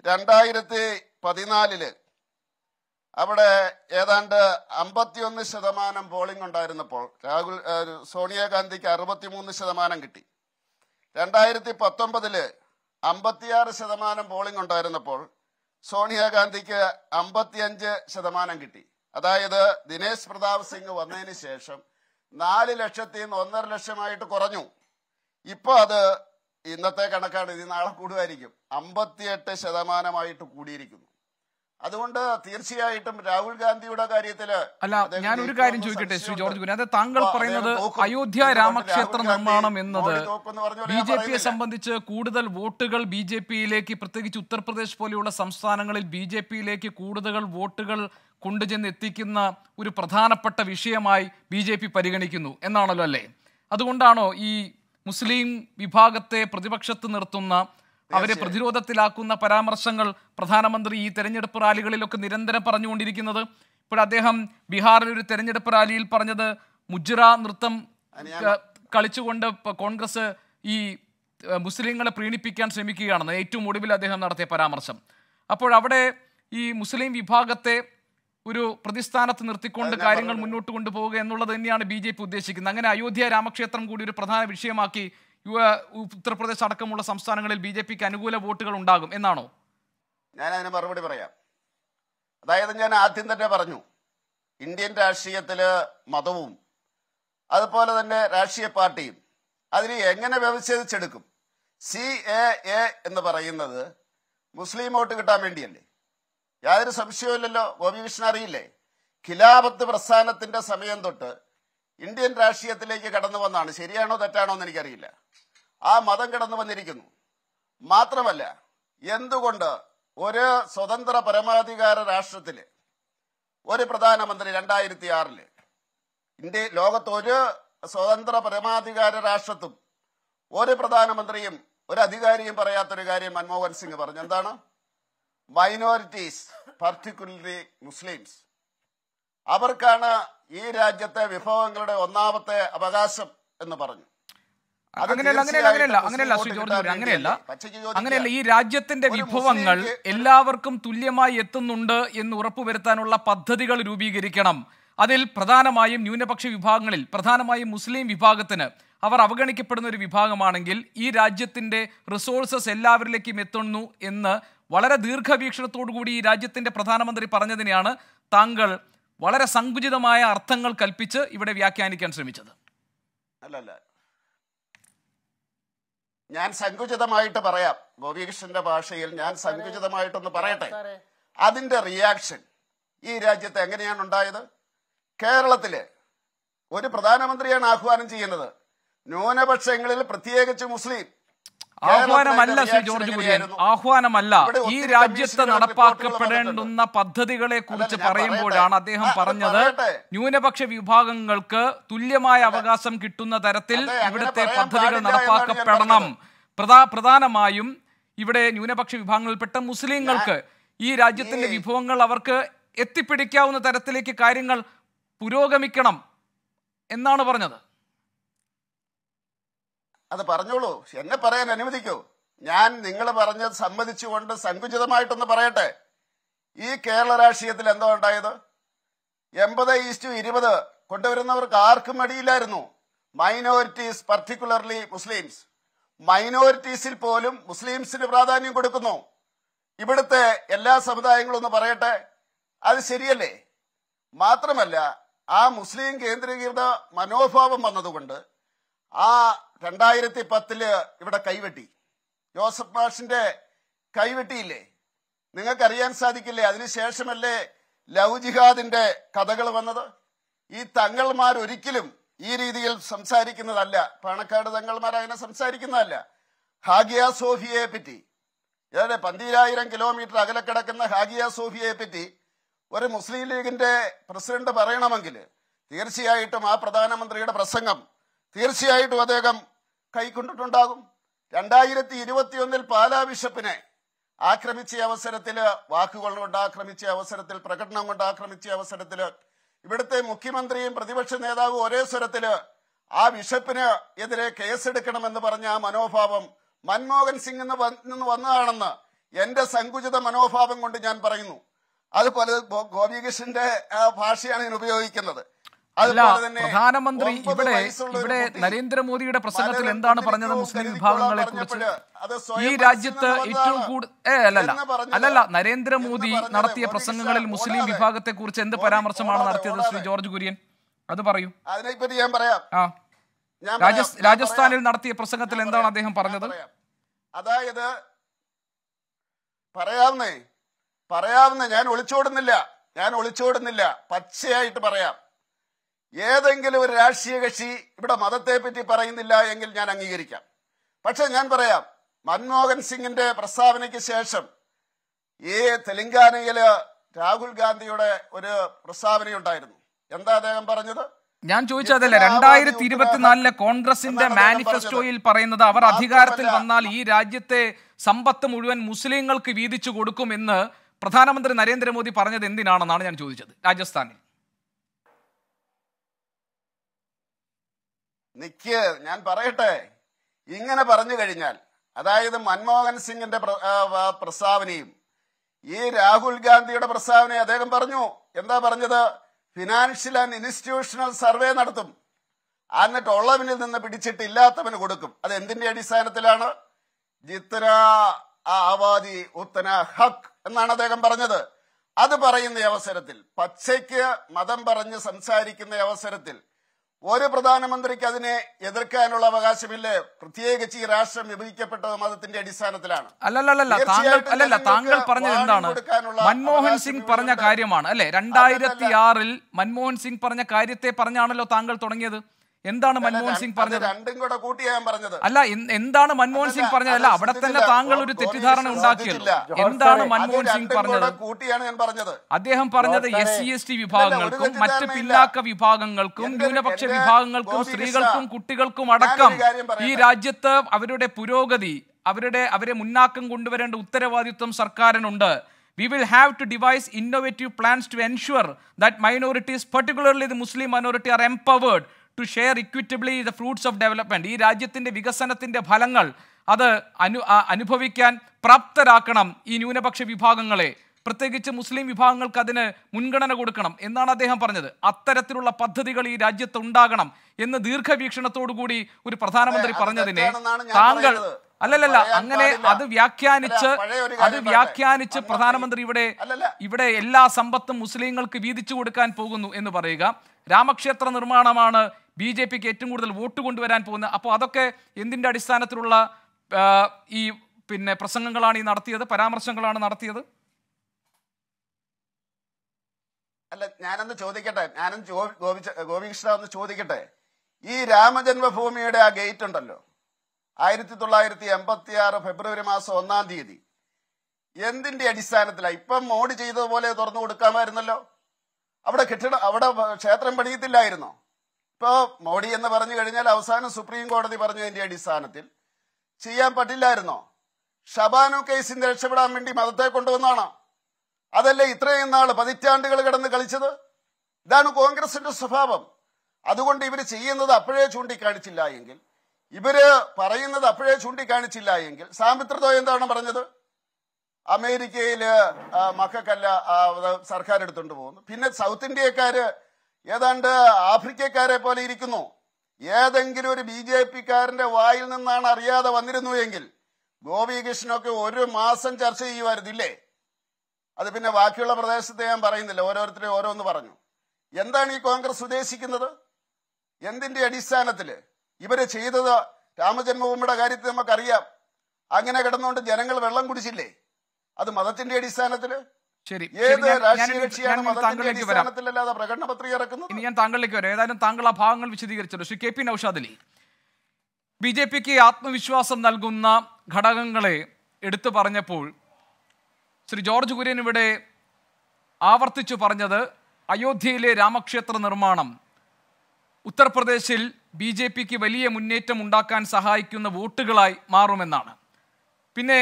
രണ്ടായിരത്തി പതിനാലില് അവിടെ ഏതാണ്ട് അമ്പത്തിയൊന്ന് ശതമാനം പോളിംഗ് ഉണ്ടായിരുന്നപ്പോൾ രാഹുൽ സോണിയാഗാന്ധിക്ക് അറുപത്തിമൂന്ന് ശതമാനം കിട്ടി രണ്ടായിരത്തി പത്തൊമ്പതില് അമ്പത്തിയാറ് ശതമാനം പോളിംഗ് ഉണ്ടായിരുന്നപ്പോൾ സോണിയാഗാന്ധിക്ക് അമ്പത്തിയഞ്ച് ശതമാനം കിട്ടി അതായത് ദിനേശ് പ്രതാപ് സിംഗ് വന്നതിന് ശേഷം നാല് ലക്ഷത്തിൽ നിന്ന് ഒന്നര ലക്ഷമായിട്ട് കുറഞ്ഞു ഇപ്പൊ അത് ഇന്നത്തെ കണക്കാണ് ഇത് നാളെ കൂടുമായിരിക്കും അമ്പത്തിയെട്ട് ശതമാനമായിട്ട് കൂടിയിരിക്കുന്നു അതുകൊണ്ട് തീർച്ചയായിട്ടും രാഹുൽ ഗാന്ധിയുടെ കാര്യത്തിൽ അല്ല ഞാൻ ഒരു കാര്യം ചോദിക്കട്ടെ ശ്രീ ജോർജ് ഗുരു അത് താങ്കൾ പറയുന്നത് അയോധ്യ രാമക്ഷേത്ര നിർമ്മാണം എന്നത് ബി ജെ പിയെ സംബന്ധിച്ച് കൂടുതൽ വോട്ടുകൾ ബി ജെ പിയിലേക്ക് പ്രത്യേകിച്ച് ഉത്തർപ്രദേശ് പോലെയുള്ള സംസ്ഥാനങ്ങളിൽ ബി ജെ പിയിലേക്ക് കൂടുതൽ വോട്ടുകൾ കൊണ്ടുചെന്ന് എത്തിക്കുന്ന ഒരു പ്രധാനപ്പെട്ട വിഷയമായി ബി ജെ പി പരിഗണിക്കുന്നു എന്നാണല്ലോ അല്ലേ അതുകൊണ്ടാണോ ഈ മുസ്ലിം വിഭാഗത്തെ പ്രതിപക്ഷത്ത് നിർത്തുന്ന അവരെ പ്രതിരോധത്തിലാക്കുന്ന പരാമർശങ്ങൾ പ്രധാനമന്ത്രി ഈ തെരഞ്ഞെടുപ്പ് റാലികളിലൊക്കെ നിരന്തരം പറഞ്ഞുകൊണ്ടിരിക്കുന്നത് ഇപ്പോൾ അദ്ദേഹം ബീഹാറിൽ ഒരു തെരഞ്ഞെടുപ്പ് റാലിയിൽ പറഞ്ഞത് മുജ്റ നൃത്തം കളിച്ചുകൊണ്ട് കോൺഗ്രസ് ഈ മുസ്ലിങ്ങളെ പ്രീണിപ്പിക്കാൻ ശ്രമിക്കുകയാണെന്ന് ഏറ്റവും ഒടുവിൽ അദ്ദേഹം നടത്തിയ പരാമർശം അപ്പോൾ അവിടെ ഈ മുസ്ലിം വിഭാഗത്തെ ഒരു പ്രതിസ്ഥാനത്ത് നിർത്തിക്കൊണ്ട് കാര്യങ്ങൾ മുന്നോട്ട് കൊണ്ടുപോവുക എന്നുള്ളത് തന്നെയാണ് ബി ഉദ്ദേശിക്കുന്നത് അങ്ങനെ അയോധ്യ രാമക്ഷേത്രം കൂടി ഒരു പ്രധാന വിഷയമാക്കി ഉത്തർപ്രദേശ് അടക്കമുള്ള സംസ്ഥാനങ്ങളിൽ ബി ജെ പിക്ക് അനുകൂല വോട്ടുകൾ ഉണ്ടാകും എന്നാണോ ഞാൻ അതിന് മറുപടി പറയാം അതായത് ഞാൻ ആദ്യം തന്നെ പറഞ്ഞു ഇന്ത്യൻ രാഷ്ട്രീയത്തില് മതവും അതുപോലെ തന്നെ രാഷ്ട്രീയ പാർട്ടിയും അതിനെ എങ്ങനെ വ്യവച്ഛേദിച്ചെടുക്കും സി എ എ എന്ന് പറയുന്നത് മുസ്ലിം വോട്ട് കിട്ടാൻ വേണ്ടിയല്ലേ യാതൊരു സംശയവുമില്ലല്ലോ ഗോപികൃഷ്ണൻ അറിയില്ലേ ഖിലാപത്ത് പ്രസ്ഥാനത്തിന്റെ സമയം തൊട്ട് ഇന്ത്യൻ രാഷ്ട്രീയത്തിലേക്ക് കടന്നു വന്നാണ് ശരിയാണോ തെറ്റാണോ എന്ന് എനിക്കറിയില്ല ആ മതം കടന്നു വന്നിരിക്കുന്നു മാത്രമല്ല എന്തുകൊണ്ട് ഒരു സ്വതന്ത്ര പരമാധികാര രാഷ്ട്രത്തിൽ ഒരു പ്രധാനമന്ത്രി രണ്ടായിരത്തി ആറില് ഇന്ത്യ ലോകത്ത് ഒരു സ്വതന്ത്ര പരമാധികാര രാഷ്ട്രത്തും ഒരു പ്രധാനമന്ത്രിയും ഒരു അധികാരിയും പറയാത്തൊരു കാര്യം മൻമോഹൻ സിംഗ് പറഞ്ഞു എന്താണ് മൈനോറിറ്റീസ് പർട്ടിക്കുലർലി മുസ്ലിംസ് അവർക്കാണ് ഈ രാജ്യത്തെ വിഭവങ്ങളുടെ ഒന്നാമത്തെ അവകാശം എന്ന് പറഞ്ഞു അങ്ങനെയല്ല അങ്ങനെയല്ല അങ്ങനെയല്ല ഈ രാജ്യത്തിന്റെ വിഭവങ്ങൾ എല്ലാവർക്കും തുല്യമായി എത്തുന്നുണ്ട് എന്ന് ഉറപ്പുവരുത്താനുള്ള പദ്ധതികൾ രൂപീകരിക്കണം അതിൽ പ്രധാനമായും ന്യൂനപക്ഷ വിഭാഗങ്ങളിൽ പ്രധാനമായും മുസ്ലിം വിഭാഗത്തിന് അവർ അവഗണിക്കപ്പെടുന്ന ഒരു വിഭാഗമാണെങ്കിൽ ഈ രാജ്യത്തിന്റെ റിസോഴ്സസ് എല്ലാവരിലേക്കും എത്തുന്നു എന്ന് വളരെ ദീർഘവീക്ഷണത്തോടു കൂടി ഈ രാജ്യത്തിന്റെ പ്രധാനമന്ത്രി പറഞ്ഞതിനെയാണ് താങ്കൾ വളരെ സങ്കുചിതമായ അർത്ഥങ്ങൾ കൽപ്പിച്ച് ഇവിടെ വ്യാഖ്യാനിക്കാൻ ശ്രമിച്ചത് അല്ലല്ല ഞാൻ സങ്കുചിതമായിട്ട് പറയാം ഗോപികൃഷ്ണന്റെ ഭാഷയിൽ ഞാൻ സങ്കുചിതമായിട്ടൊന്ന് പറയട്ടെ അതിന്റെ റിയാക്ഷൻ ഈ രാജ്യത്ത് എങ്ങനെയാണ് ഉണ്ടായത് കേരളത്തില് ഒരു പ്രധാനമന്ത്രിയാണ് ആഹ്വാനം ചെയ്യുന്നത് ന്യൂനപക്ഷങ്ങളിൽ പ്രത്യേകിച്ച് മുസ്ലിം ആഹ്വാനമല്ല ശ്രീ ജോർജ് കുര്യൻ ആഹ്വാനമല്ല ഈ രാജ്യത്ത് നടപ്പാക്കപ്പെടേണ്ടുന്ന പദ്ധതികളെ കുറിച്ച് പറയുമ്പോഴാണ് അദ്ദേഹം പറഞ്ഞത് ന്യൂനപക്ഷ വിഭാഗങ്ങൾക്ക് തുല്യമായ അവകാശം കിട്ടുന്ന തരത്തിൽ ഇവിടുത്തെ പദ്ധതികൾ നടപ്പാക്കപ്പെടണം പ്രധാനമായും ഇവിടെ ന്യൂനപക്ഷ വിഭാഗങ്ങളിൽപ്പെട്ട മുസ്ലിങ്ങൾക്ക് ഈ രാജ്യത്തിന്റെ വിഭവങ്ങൾ അവർക്ക് എത്തിപ്പിടിക്കാവുന്ന തരത്തിലേക്ക് കാര്യങ്ങൾ പുരോഗമിക്കണം എന്നാണ് പറഞ്ഞത് അത് പറഞ്ഞോളൂ എന്നെ പറയാൻ അനുവദിക്കൂ ഞാൻ നിങ്ങൾ പറഞ്ഞ സമ്മതിച്ചുകൊണ്ട് സങ്കുചിതമായിട്ടൊന്ന് പറയട്ടെ ഈ കേരള രാഷ്ട്രീയത്തിൽ എന്തോ ഉണ്ടായത് എൺപത് ഈസ്റ്റു ഇരുപത് കൊണ്ടുവരുന്നവർക്ക് ആർക്കും മടിയില്ലായിരുന്നു മൈനോറിറ്റീസ് പർട്ടിക്കുലർലി മുസ്ലിംസ് മൈനോറിറ്റീസിൽ പോലും മുസ്ലിംസിന് പ്രാധാന്യം കൊടുക്കുന്നു ഇവിടുത്തെ എല്ലാ സമുദായങ്ങളും ഒന്ന് പറയട്ടെ അത് ശരിയല്ലേ മാത്രമല്ല ആ മുസ്ലിം കേന്ദ്രീകൃത മനോഭാവം വന്നതുകൊണ്ട് ആ രണ്ടായിരത്തി പത്തില് ഇവിടെ കൈവെട്ടി ജോസഫ് മാഷിന്റെ കൈവെട്ടിയില്ലേ നിങ്ങൾക്കറിയാൻ സാധിക്കില്ലേ അതിനുശേഷമല്ലേ ലവ് ജിഹാദിന്റെ കഥകൾ വന്നത് ഈ തങ്ങൾമാർ ഒരിക്കലും ഈ രീതിയിൽ സംസാരിക്കുന്നതല്ല പാണക്കാട് തങ്ങൾമാർ അങ്ങനെ സംസാരിക്കുന്നതല്ല ഹാഗിയ സോഫിയയെ പറ്റി ഏതാണ്ട് പന്തിരായിരം കിലോമീറ്റർ അകലെ കിടക്കുന്ന ഹാഗിയ സോഫിയയെ പറ്റി ഒരു മുസ്ലിം ലീഗിന്റെ പ്രസിഡന്റ് പറയണമെങ്കിൽ തീർച്ചയായിട്ടും ആ പ്രധാനമന്ത്രിയുടെ പ്രസംഗം തീർച്ചയായിട്ടും അദ്ദേഹം കൈക്കൊണ്ടിട്ടുണ്ടാകും രണ്ടായിരത്തി ഒന്നിൽ പാലാ ബിഷപ്പിനെ ആക്രമിച്ച അവസരത്തിൽ വാക്കുകൾ കൊണ്ട് ആക്രമിച്ച അവസരത്തിൽ പ്രകടനം കൊണ്ട് ആക്രമിച്ച അവസരത്തിൽ ഇവിടുത്തെ മുഖ്യമന്ത്രിയും പ്രതിപക്ഷ നേതാവും ഒരേ സ്വരത്തിൽ ആ ബിഷപ്പിന് എതിരെ കേസെടുക്കണമെന്ന് പറഞ്ഞ ആ മനോഭാവം മൻമോഹൻ സിംഗ് നിന്ന് വന്നതാണെന്ന് എന്റെ സങ്കുചിത മനോഭാവം കൊണ്ട് ഞാൻ പറയുന്നു അതുപോലെ ഗോപികൃഷ്ണന്റെ ഭാഷയാണ് ഞാൻ ഉപയോഗിക്കുന്നത് അല്ല പ്രധാനമന്ത്രി ഇവിടെ ഇവിടെ നരേന്ദ്രമോദിയുടെ പ്രസംഗത്തിൽ എന്താണ് പറഞ്ഞത് മുസ്ലിം വിഭാഗങ്ങളെ കുറിച്ച് ഈ രാജ്യത്ത് ഏറ്റവും കൂടുതൽ ഏ അല്ലല്ല അല്ലല്ല നരേന്ദ്രമോദി നടത്തിയ പ്രസംഗങ്ങളിൽ മുസ്ലിം വിഭാഗത്തെ കുറിച്ച് എന്ത് പരാമർശമാണ് നടത്തിയത് ശ്രീ ജോർജ് കുര്യൻ അത് പറയൂ ഞാൻ പറയാം ആ രാജസ്ഥാനിൽ നടത്തിയ പ്രസംഗത്തിൽ എന്താണ് അദ്ദേഹം പറഞ്ഞത് അതായത് പറയാവുന്നേ പറയാവുന്ന ഞാൻ ഒളിച്ചോടുന്നില്ല ഞാൻ ഒളിച്ചോടുന്നില്ല പച്ചയായിട്ട് പറയാം ഏതെങ്കിലും ഒരു രാഷ്ട്രീയ കക്ഷി ഇവിടെ മതത്തെ പറ്റി പറയുന്നില്ല എങ്കിൽ ഞാൻ അംഗീകരിക്കാം പക്ഷെ ഞാൻ പറയാം മൻമോഹൻ സിംഗിന്റെ പ്രസ്താവനയ്ക്ക് ശേഷം ഈ തെലങ്കാനയില് രാഹുൽ ഗാന്ധിയുടെ ഒരു പ്രസ്താവനയുണ്ടായിരുന്നു എന്താ അദ്ദേഹം പറഞ്ഞത് ഞാൻ ചോദിച്ചതല്ല രണ്ടായിരത്തി ഇരുപത്തിനാലിലെ കോൺഗ്രസിന്റെ മാനിഫെസ്റ്റോയിൽ പറയുന്നത് അവർ അധികാരത്തിൽ വന്നാൽ ഈ രാജ്യത്തെ സമ്പത്ത് മുഴുവൻ മുസ്ലിങ്ങൾക്ക് വീതിച്ചു കൊടുക്കും എന്ന് പ്രധാനമന്ത്രി നരേന്ദ്രമോദി പറഞ്ഞത് എന്തിനാണെന്നാണ് ഞാൻ ചോദിച്ചത് രാജസ്ഥാനിൽ നിക്ക് ഞാൻ പറയട്ടെ ഇങ്ങനെ പറഞ്ഞു കഴിഞ്ഞാൽ അതായത് മൻമോഹൻ സിംഗിന്റെ പ്രസ്താവനയും ഈ രാഹുൽ ഗാന്ധിയുടെ പ്രസ്താവനയും അദ്ദേഹം പറഞ്ഞു എന്താ പറഞ്ഞത് ഫിനാൻഷ്യൽ ആൻഡ് ഇൻസ്റ്റിറ്റ്യൂഷണൽ സർവേ നടത്തും എന്നിട്ട് ഉള്ളവനിൽ നിന്ന് പിടിച്ചിട്ട് ഇല്ലാത്തവന് കൊടുക്കും അത് എന്തിന്റെ അടിസ്ഥാനത്തിലാണ് ജിത്തന ആവാദി ഉത്തന ഹക്ക് എന്നാണ് അദ്ദേഹം പറഞ്ഞത് അത് പറയുന്ന അവസരത്തിൽ പച്ചയ്ക്ക് മതം പറഞ്ഞ് സംസാരിക്കുന്ന അവസരത്തിൽ ഒരു പ്രധാനമന്ത്രിക്ക് അതിനെ എതിർക്കാനുള്ള അവകാശമില്ലേ പ്രത്യേകിച്ച് ഈ രാഷ്ട്രം വിഭജിക്കപ്പെട്ടത് മതത്തിന്റെ അടിസ്ഥാനത്തിലാണ് അല്ലല്ലല്ല താങ്കൾ അല്ലല്ല താങ്കൾ പറഞ്ഞത് എന്താണ് മൻമോഹൻ സിംഗ് പറഞ്ഞ കാര്യമാണ് അല്ലെ രണ്ടായിരത്തി ആറിൽ മൻമോഹൻ സിംഗ് പറഞ്ഞ കാര്യത്തെ പറഞ്ഞാണല്ലോ താങ്കൾ തുടങ്ങിയത് എന്താണ് മൻമോഹൻ സിംഗ് പറഞ്ഞത് രണ്ടും കൂടെ കൂട്ടി ഞാൻ പറഞ്ഞത് അല്ല എന്താണ് മൻമോഹൻ സിംഗ് പറഞ്ഞത് അല്ല അവിടെ തന്നെ താങ്കൾ ഒരു തെറ്റിദ്ധാരണ ഉണ്ടാക്കിയല്ലോ എന്താണ് മൻമോഹൻ സിംഗ് പറഞ്ഞത് കൂട്ടിയാണ് ഞാൻ പറഞ്ഞത് അദ്ദേഹം പറഞ്ഞത് എസ് സി എസ് ടി വിഭാഗങ്ങൾക്കും മറ്റ് പിന്നാക്ക വിഭാഗങ്ങൾക്കും ന്യൂനപക്ഷ വിഭാഗങ്ങൾക്കും സ്ത്രീകൾക്കും കുട്ടികൾക്കും അടക്കം ഈ രാജ്യത്ത് അവരുടെ പുരോഗതി അവരുടെ അവരെ മുന്നാക്കം കൊണ്ടുവരേണ്ട ഉത്തരവാദിത്വം സർക്കാരിനുണ്ട് we will have to devise innovative plans to ensure that minorities particularly the Muslim minority are empowered to share equitably the fruits of development ഈ രാജ്യത്തിൻ്റെ വികസനത്തിൻ്റെ ഫലങ്ങൾ അത് അനു അനുഭവിക്കാൻ പ്രാപ്തരാക്കണം ഈ ന്യൂനപക്ഷ വിഭാഗങ്ങളെ പ്രത്യേകിച്ച് മുസ്ലിം വിഭാഗങ്ങൾക്ക് അതിന് മുൻഗണന കൊടുക്കണം എന്നാണ് അദ്ദേഹം പറഞ്ഞത് അത്തരത്തിലുള്ള പദ്ധതികൾ ഈ രാജ്യത്ത് ഉണ്ടാകണം എന്ന് ദീർഘവീക്ഷണത്തോടുകൂടി ഒരു പ്രധാനമന്ത്രി പറഞ്ഞതിനെ താങ്കൾ അല്ലല്ലല്ല അങ്ങനെ അത് വ്യാഖ്യാനിച്ച് അത് വ്യാഖ്യാനിച്ച് പ്രധാനമന്ത്രി ഇവിടെ ഇവിടെ എല്ലാ സമ്പത്തും മുസ്ലിങ്ങൾക്ക് വീതിച്ചു കൊടുക്കാൻ പോകുന്നു എന്ന് പറയുക രാമക്ഷേത്ര നിർമ്മാണമാണ് ബി ജെ പിക്ക് ഏറ്റവും കൂടുതൽ വോട്ട് കൊണ്ടുവരാൻ പോകുന്നത് അപ്പോൾ അതൊക്കെ എന്തിൻ്റെ അടിസ്ഥാനത്തിലുള്ള ഈ പിന്നെ പ്രസംഗങ്ങളാണ് ഈ നടത്തിയത് പരാമർശങ്ങളാണ് നടത്തിയത് അല്ല ഞാനൊന്ന് ചോദിക്കട്ടെ ഞാനും ഗോപി ഗോപികൃഷ്ണ ഒന്ന് ചോദിക്കട്ടെ ഈ രാമജന്മഭൂമിയുടെ ആ ഗേറ്റ് ഉണ്ടല്ലോ ആയിരത്തി തൊള്ളായിരത്തി എൺപത്തി ആറ് ഫെബ്രുവരി മാസം ഒന്നാം തീയതി എന്തിന്റെ അടിസ്ഥാനത്തിലാണ് ഇപ്പം മോഡി ചെയ്തതുപോലെ തുറന്നു കൊടുക്കാമായിരുന്നല്ലോ അവിടെ കെട്ടിട അവിടെ ക്ഷേത്രം പണിയത്തില്ലായിരുന്നോ ഇപ്പോ മോഡി എന്ന് പറഞ്ഞു കഴിഞ്ഞാൽ അവസാനം സുപ്രീം കോടതി പറഞ്ഞതിന്റെ അടിസ്ഥാനത്തിൽ ചെയ്യാൻ പറ്റില്ലായിരുന്നോ ഷബാനു കേസിന്റെ രക്ഷപ്പെടാൻ വേണ്ടി മതത്തെ കൊണ്ടുവന്നാണോ അതല്ലേ ഇത്രയും നാൾ പതിറ്റാണ്ടുകൾ കിടന്ന് കളിച്ചത് ഇതാണ് കോൺഗ്രസിന്റെ സ്വഭാവം അതുകൊണ്ട് ഇവർ ചെയ്യുന്നത് അപ്പോഴേ ചൂണ്ടിക്കാണിച്ചില്ല എങ്കിൽ ഇവര് പറയുന്നത് അപ്പോഴേ ചൂണ്ടിക്കാണിച്ചില്ല എങ്കിൽ സാമിത്രതോ എന്താണ് പറഞ്ഞത് അമേരിക്കയില് മക്കൾക്കല്ല സർക്കാർ എടുത്തുകൊണ്ട് പോകുന്നു പിന്നെ സൗത്ത് ഇന്ത്യക്കാര് ഏതാണ്ട് ആഫ്രിക്കക്കാരെ പോലെ ഇരിക്കുന്നു ഏതെങ്കിലും ഒരു ബി ജെ പിക്കാരന്റെ വായിൽ നിന്നാണ് അറിയാതെ വന്നിരുന്നു എങ്കിൽ ഗോപികൃഷ്ണൊക്കെ ഒരു മാസം ചർച്ച ചെയ്യുമായിരുന്നില്ലേ അത് പിന്നെ ബാക്കിയുള്ള പ്രദേശത്തെ ഞാൻ പറയുന്നില്ല ഓരോരുത്തരും ഓരോന്ന് പറഞ്ഞു എന്താണ് ഈ കോൺഗ്രസ് ഉദ്ദേശിക്കുന്നത് എന്തിന്റെ അടിസ്ഥാനത്തില് ഇവര് ചെയ്തത് രാമജന്മഭൂമിയുടെ കാര്യത്തിൽ നമുക്കറിയാം അങ്ങനെ കിടന്നുകൊണ്ട് ജനങ്ങൾ വെള്ളം കുടിച്ചില്ലേ അത് മതത്തിന്റെ അടിസ്ഥാനത്തില് ശരി താങ്കളിലേക്ക് വരാം ഇനി ഞാൻ താങ്കളിലേക്ക് വരാം ഏതായാലും താങ്കൾ ആ ഭാഗങ്ങൾ വിശദീകരിച്ചല്ലോ Shri K P Naushad Ali B J പിക്ക് ആത്മവിശ്വാസം നൽകുന്ന ഘടകങ്ങളെ എടുത്തു പറഞ്ഞപ്പോൾ ശ്രീ ജോർജ് കുര്യൻ ഇവിടെ ആവർത്തിച്ചു പറഞ്ഞത് അയോധ്യയിലെ രാമക്ഷേത്ര നിർമ്മാണം ഉത്തർപ്രദേശിൽ ബി ജെ പിക്ക് വലിയ മുന്നേറ്റം ഉണ്ടാക്കാൻ സഹായിക്കുന്ന വോട്ടുകളായി മാറുമെന്നാണ് പിന്നെ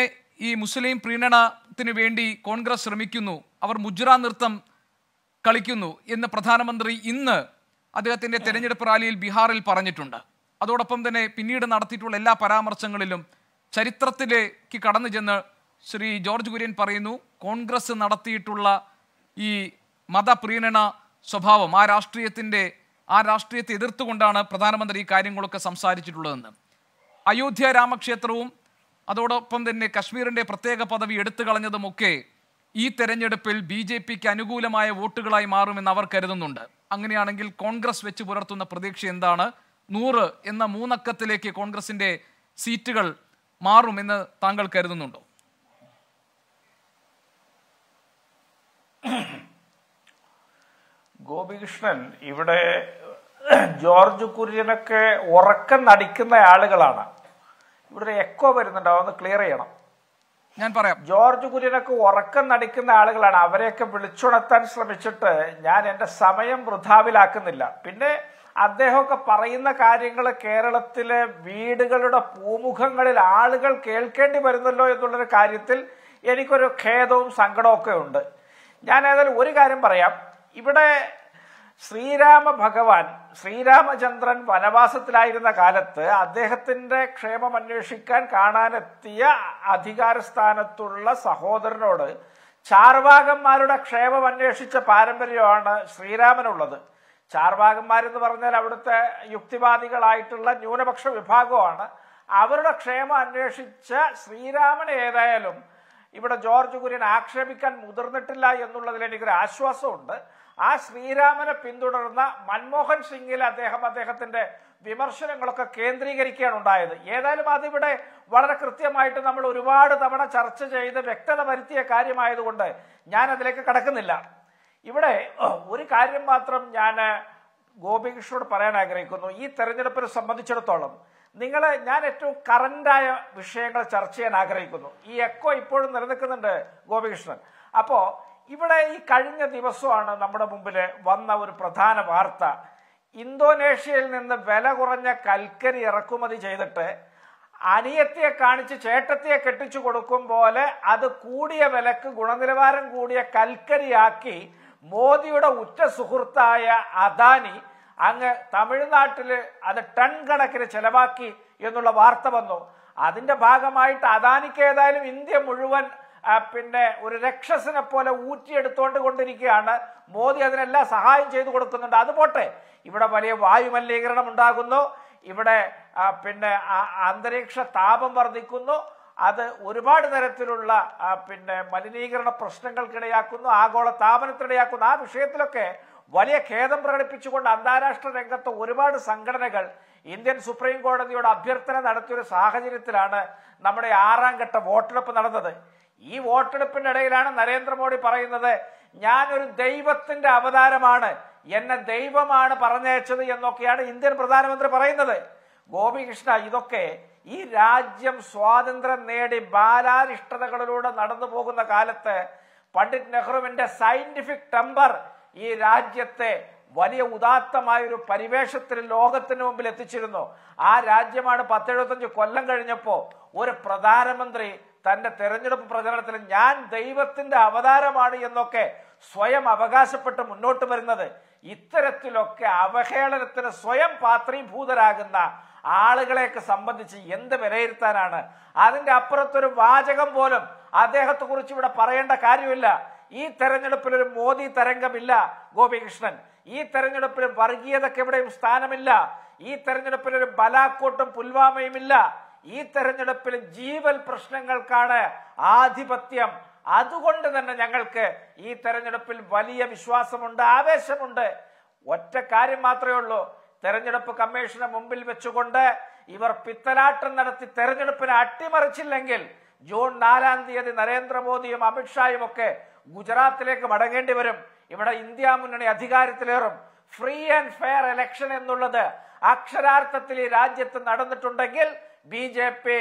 ഈ മുസ്ലിം പ്രീണനത്തിന് വേണ്ടി കോൺഗ്രസ് ശ്രമിക്കുന്നു അവർ മുജ്ര നൃത്തം കളിക്കുന്നു എന്ന് പ്രധാനമന്ത്രി ഇന്ന് അദ്ദേഹത്തിൻ്റെ തെരഞ്ഞെടുപ്പ് റാലിയിൽ ബീഹാറിൽ പറഞ്ഞിട്ടുണ്ട് അതോടൊപ്പം തന്നെ പിന്നീട് നടത്തിയിട്ടുള്ള എല്ലാ പരാമർശങ്ങളിലും ചരിത്രത്തിലേക്ക് കടന്നു ചെന്ന് ശ്രീ ജോർജ് കുര്യൻ പറയുന്നു കോൺഗ്രസ് നടത്തിയിട്ടുള്ള ഈ മതപ്രീണന സ്വഭാവം ആ രാഷ്ട്രീയത്തിൻ്റെ ആ രാഷ്ട്രീയത്തെ എതിർത്തുകൊണ്ടാണ് പ്രധാനമന്ത്രി ഈ കാര്യങ്ങളൊക്കെ സംസാരിച്ചിട്ടുള്ളതെന്ന് അയോധ്യ രാമക്ഷേത്രവും അതോടൊപ്പം തന്നെ കശ്മീരിൻ്റെ പ്രത്യേക പദവി എടുത്തു കളഞ്ഞതുമൊക്കെ ഈ തെരഞ്ഞെടുപ്പിൽ ബി ജെ പിക്ക് അനുകൂലമായ വോട്ടുകളായി മാറുമെന്ന് അവർ കരുതുന്നുണ്ട് അങ്ങനെയാണെങ്കിൽ കോൺഗ്രസ് വെച്ച് പുലർത്തുന്ന പ്രതീക്ഷ എന്താണ് നൂറ് എന്ന മൂന്നക്കത്തിലേക്ക് കോൺഗ്രസിൻ്റെ സീറ്റുകൾ മാറുമെന്ന് താങ്കൾ കരുതുന്നുണ്ടോ ഗോപികൃഷ്ണൻ ഇവിടെ ജോർജ് കുര്യനൊക്കെ ഉറക്കം നടിക്കുന്ന ആളുകളാണ് ഇവിടെ എക്കോ വരുന്നുണ്ടോ അതൊന്ന് ക്ലിയർ ചെയ്യണം ഞാൻ പറയാം ജോർജ് കുര്യനൊക്കെ ഉറക്കം നടിക്കുന്ന ആളുകളാണ് അവരെയൊക്കെ വിളിച്ചുണർത്താൻ ശ്രമിച്ചിട്ട് ഞാൻ എന്റെ സമയം വൃഥാവിലാക്കുന്നില്ല പിന്നെ അദ്ദേഹമൊക്കെ പറയുന്ന കാര്യങ്ങൾ കേരളത്തിലെ വീടുകളുടെ പൂമുഖങ്ങളിൽ ആളുകൾ കേൾക്കേണ്ടി വരുന്നല്ലോ എന്നുള്ളൊരു കാര്യത്തിൽ എനിക്കൊരു ഖേദവും ഒക്കെ ഉണ്ട് ഞാൻ ഏതായാലും ഒരു കാര്യം പറയാം ഇവിടെ ശ്രീരാമ ഭഗവാൻ ശ്രീരാമചന്ദ്രൻ വനവാസത്തിലായിരുന്ന കാലത്ത് അദ്ദേഹത്തിന്റെ ക്ഷേമം അന്വേഷിക്കാൻ കാണാനെത്തിയ അധികാരസ്ഥാനത്തുള്ള സഹോദരനോട് ചാർവാകന്മാരുടെ ക്ഷേമം അന്വേഷിച്ച പാരമ്പര്യമാണ് ശ്രീരാമനുള്ളത് ചാർവാകന്മാരെന്ന് പറഞ്ഞാൽ അവിടുത്തെ യുക്തിവാദികളായിട്ടുള്ള ന്യൂനപക്ഷ വിഭാഗമാണ് അവരുടെ ക്ഷേമം അന്വേഷിച്ച ശ്രീരാമൻ ഏതായാലും ഇവിടെ ജോർജ് കുര്യൻ ആക്ഷേപിക്കാൻ മുതിർന്നിട്ടില്ല എന്നുള്ളതിൽ എനിക്കൊരു ആശ്വാസമുണ്ട് ആ ശ്രീരാമനെ പിന്തുടർന്ന മൻമോഹൻ സിംഗിൽ അദ്ദേഹം അദ്ദേഹത്തിന്റെ വിമർശനങ്ങളൊക്കെ കേന്ദ്രീകരിക്കുകയാണ് ഉണ്ടായത് ഏതായാലും അതിവിടെ വളരെ കൃത്യമായിട്ട് നമ്മൾ ഒരുപാട് തവണ ചർച്ച ചെയ്ത് വ്യക്തത വരുത്തിയ കാര്യമായതുകൊണ്ട് ഞാൻ അതിലേക്ക് കടക്കുന്നില്ല ഇവിടെ ഒരു കാര്യം മാത്രം ഞാൻ ഗോപികൃഷ്ണനോട് പറയാൻ ആഗ്രഹിക്കുന്നു ഈ തെരഞ്ഞെടുപ്പിനെ സംബന്ധിച്ചിടത്തോളം നിങ്ങൾ ഞാൻ ഏറ്റവും കറൻ്റായ വിഷയങ്ങൾ ചർച്ച ചെയ്യാൻ ആഗ്രഹിക്കുന്നു ഈ എക്കോ ഇപ്പോഴും നിലനിൽക്കുന്നുണ്ട് ഗോപികൃഷ്ണൻ അപ്പോൾ ഇവിടെ ഈ കഴിഞ്ഞ ദിവസമാണ് നമ്മുടെ മുമ്പിൽ വന്ന ഒരു പ്രധാന വാർത്ത ഇന്തോനേഷ്യയിൽ നിന്ന് വില കുറഞ്ഞ കൽക്കരി ഇറക്കുമതി ചെയ്തിട്ട് അനിയത്തിയെ കാണിച്ച് ചേട്ടത്തിയെ കെട്ടിച്ചു കൊടുക്കും പോലെ അത് കൂടിയ വിലക്ക് ഗുണനിലവാരം കൂടിയ കൽക്കരിയാക്കി മോദിയുടെ ഉറ്റ സുഹൃത്തായ അദാനി അങ്ങ് തമിഴ്നാട്ടിൽ അത് ടൺ കണക്കിന് ചെലവാക്കി എന്നുള്ള വാർത്ത വന്നു അതിന്റെ ഭാഗമായിട്ട് അദാനിക്ക് ഏതായാലും ഇന്ത്യ മുഴുവൻ പിന്നെ ഒരു രക്ഷസിനെ പോലെ ഊറ്റിയെടുത്തുകൊണ്ട് കൊണ്ടിരിക്കുകയാണ് മോദി അതിനെല്ലാം സഹായം ചെയ്തു കൊടുക്കുന്നുണ്ട് അത് പോട്ടെ ഇവിടെ വലിയ വായുമലിനീകരണം ഉണ്ടാകുന്നു ഇവിടെ പിന്നെ അന്തരീക്ഷ താപം വർദ്ധിക്കുന്നു അത് ഒരുപാട് തരത്തിലുള്ള പിന്നെ മലിനീകരണ പ്രശ്നങ്ങൾക്കിടയാക്കുന്നു ആഗോള താപനത്തിനിടയാക്കുന്നു ആ വിഷയത്തിലൊക്കെ വലിയ ഖേദം പ്രകടിപ്പിച്ചുകൊണ്ട് അന്താരാഷ്ട്ര രംഗത്ത് ഒരുപാട് സംഘടനകൾ ഇന്ത്യൻ സുപ്രീം കോടതിയുടെ അഭ്യർത്ഥന നടത്തിയൊരു സാഹചര്യത്തിലാണ് നമ്മുടെ ആറാം ഘട്ട വോട്ടെടുപ്പ് നടന്നത് ഈ വോട്ടെടുപ്പിന്റെ ഇടയിലാണ് നരേന്ദ്രമോദി പറയുന്നത് ഞാനൊരു ദൈവത്തിന്റെ അവതാരമാണ് എന്നെ ദൈവമാണ് പറഞ്ഞയച്ചത് എന്നൊക്കെയാണ് ഇന്ത്യൻ പ്രധാനമന്ത്രി പറയുന്നത് ഗോപികൃഷ്ണ ഇതൊക്കെ ഈ രാജ്യം സ്വാതന്ത്ര്യം നേടി ബാലാരിഷ്ടതകളിലൂടെ നടന്നു പോകുന്ന കാലത്ത് പണ്ഡിറ്റ് നെഹ്റുവിന്റെ സയന്റിഫിക് ടെമ്പർ ഈ രാജ്യത്തെ വലിയ ഉദാത്തമായ ഒരു പരിവേഷത്തിൽ ലോകത്തിന് മുമ്പിൽ എത്തിച്ചിരുന്നു ആ രാജ്യമാണ് പത്തെഴുപത്തഞ്ച് കൊല്ലം കഴിഞ്ഞപ്പോൾ ഒരു പ്രധാനമന്ത്രി തന്റെ തെരഞ്ഞെടുപ്പ് പ്രചരണത്തിൽ ഞാൻ ദൈവത്തിന്റെ അവതാരമാണ് എന്നൊക്കെ സ്വയം അവകാശപ്പെട്ട് മുന്നോട്ട് വരുന്നത് ഇത്തരത്തിലൊക്കെ അവഹേളനത്തിന് സ്വയം പാത്രീഭൂതരാകുന്ന ആളുകളെയൊക്കെ സംബന്ധിച്ച് എന്ത് വിലയിരുത്താനാണ് അതിന്റെ അപ്പുറത്തൊരു വാചകം പോലും അദ്ദേഹത്തെ കുറിച്ച് ഇവിടെ പറയേണ്ട കാര്യമില്ല ഈ തെരഞ്ഞെടുപ്പിൽ ഒരു മോദി തരംഗമില്ല ഗോപികൃഷ്ണൻ ഈ തെരഞ്ഞെടുപ്പിൽ വർഗീയതയ്ക്ക് എവിടെയും സ്ഥാനമില്ല ഈ തെരഞ്ഞെടുപ്പിൽ ഒരു ബലാക്കോട്ടും പുൽവാമയുമില്ല ഈ തെരഞ്ഞെടുപ്പിൽ ജീവൽ പ്രശ്നങ്ങൾക്കാണ് ആധിപത്യം അതുകൊണ്ട് തന്നെ ഞങ്ങൾക്ക് ഈ തെരഞ്ഞെടുപ്പിൽ വലിയ വിശ്വാസമുണ്ട് ആവേശമുണ്ട് ഒറ്റ കാര്യം മാത്രമേ ഉള്ളൂ തെരഞ്ഞെടുപ്പ് കമ്മീഷന് മുമ്പിൽ വെച്ചുകൊണ്ട് ഇവർ പിത്തലാട്ടം നടത്തി തെരഞ്ഞെടുപ്പിനെ അട്ടിമറിച്ചില്ലെങ്കിൽ ജൂൺ നാലാം തീയതി നരേന്ദ്രമോദിയും അമിത്ഷായും ഒക്കെ ഗുജറാത്തിലേക്ക് മടങ്ങേണ്ടി വരും ഇവിടെ ഇന്ത്യ മുന്നണി അധികാരത്തിലേറും ഫ്രീ ആൻഡ് ഫെയർ ഇലക്ഷൻ എന്നുള്ളത് അക്ഷരാർത്ഥത്തിൽ ഈ രാജ്യത്ത് നടന്നിട്ടുണ്ടെങ്കിൽ ബി ജെ പി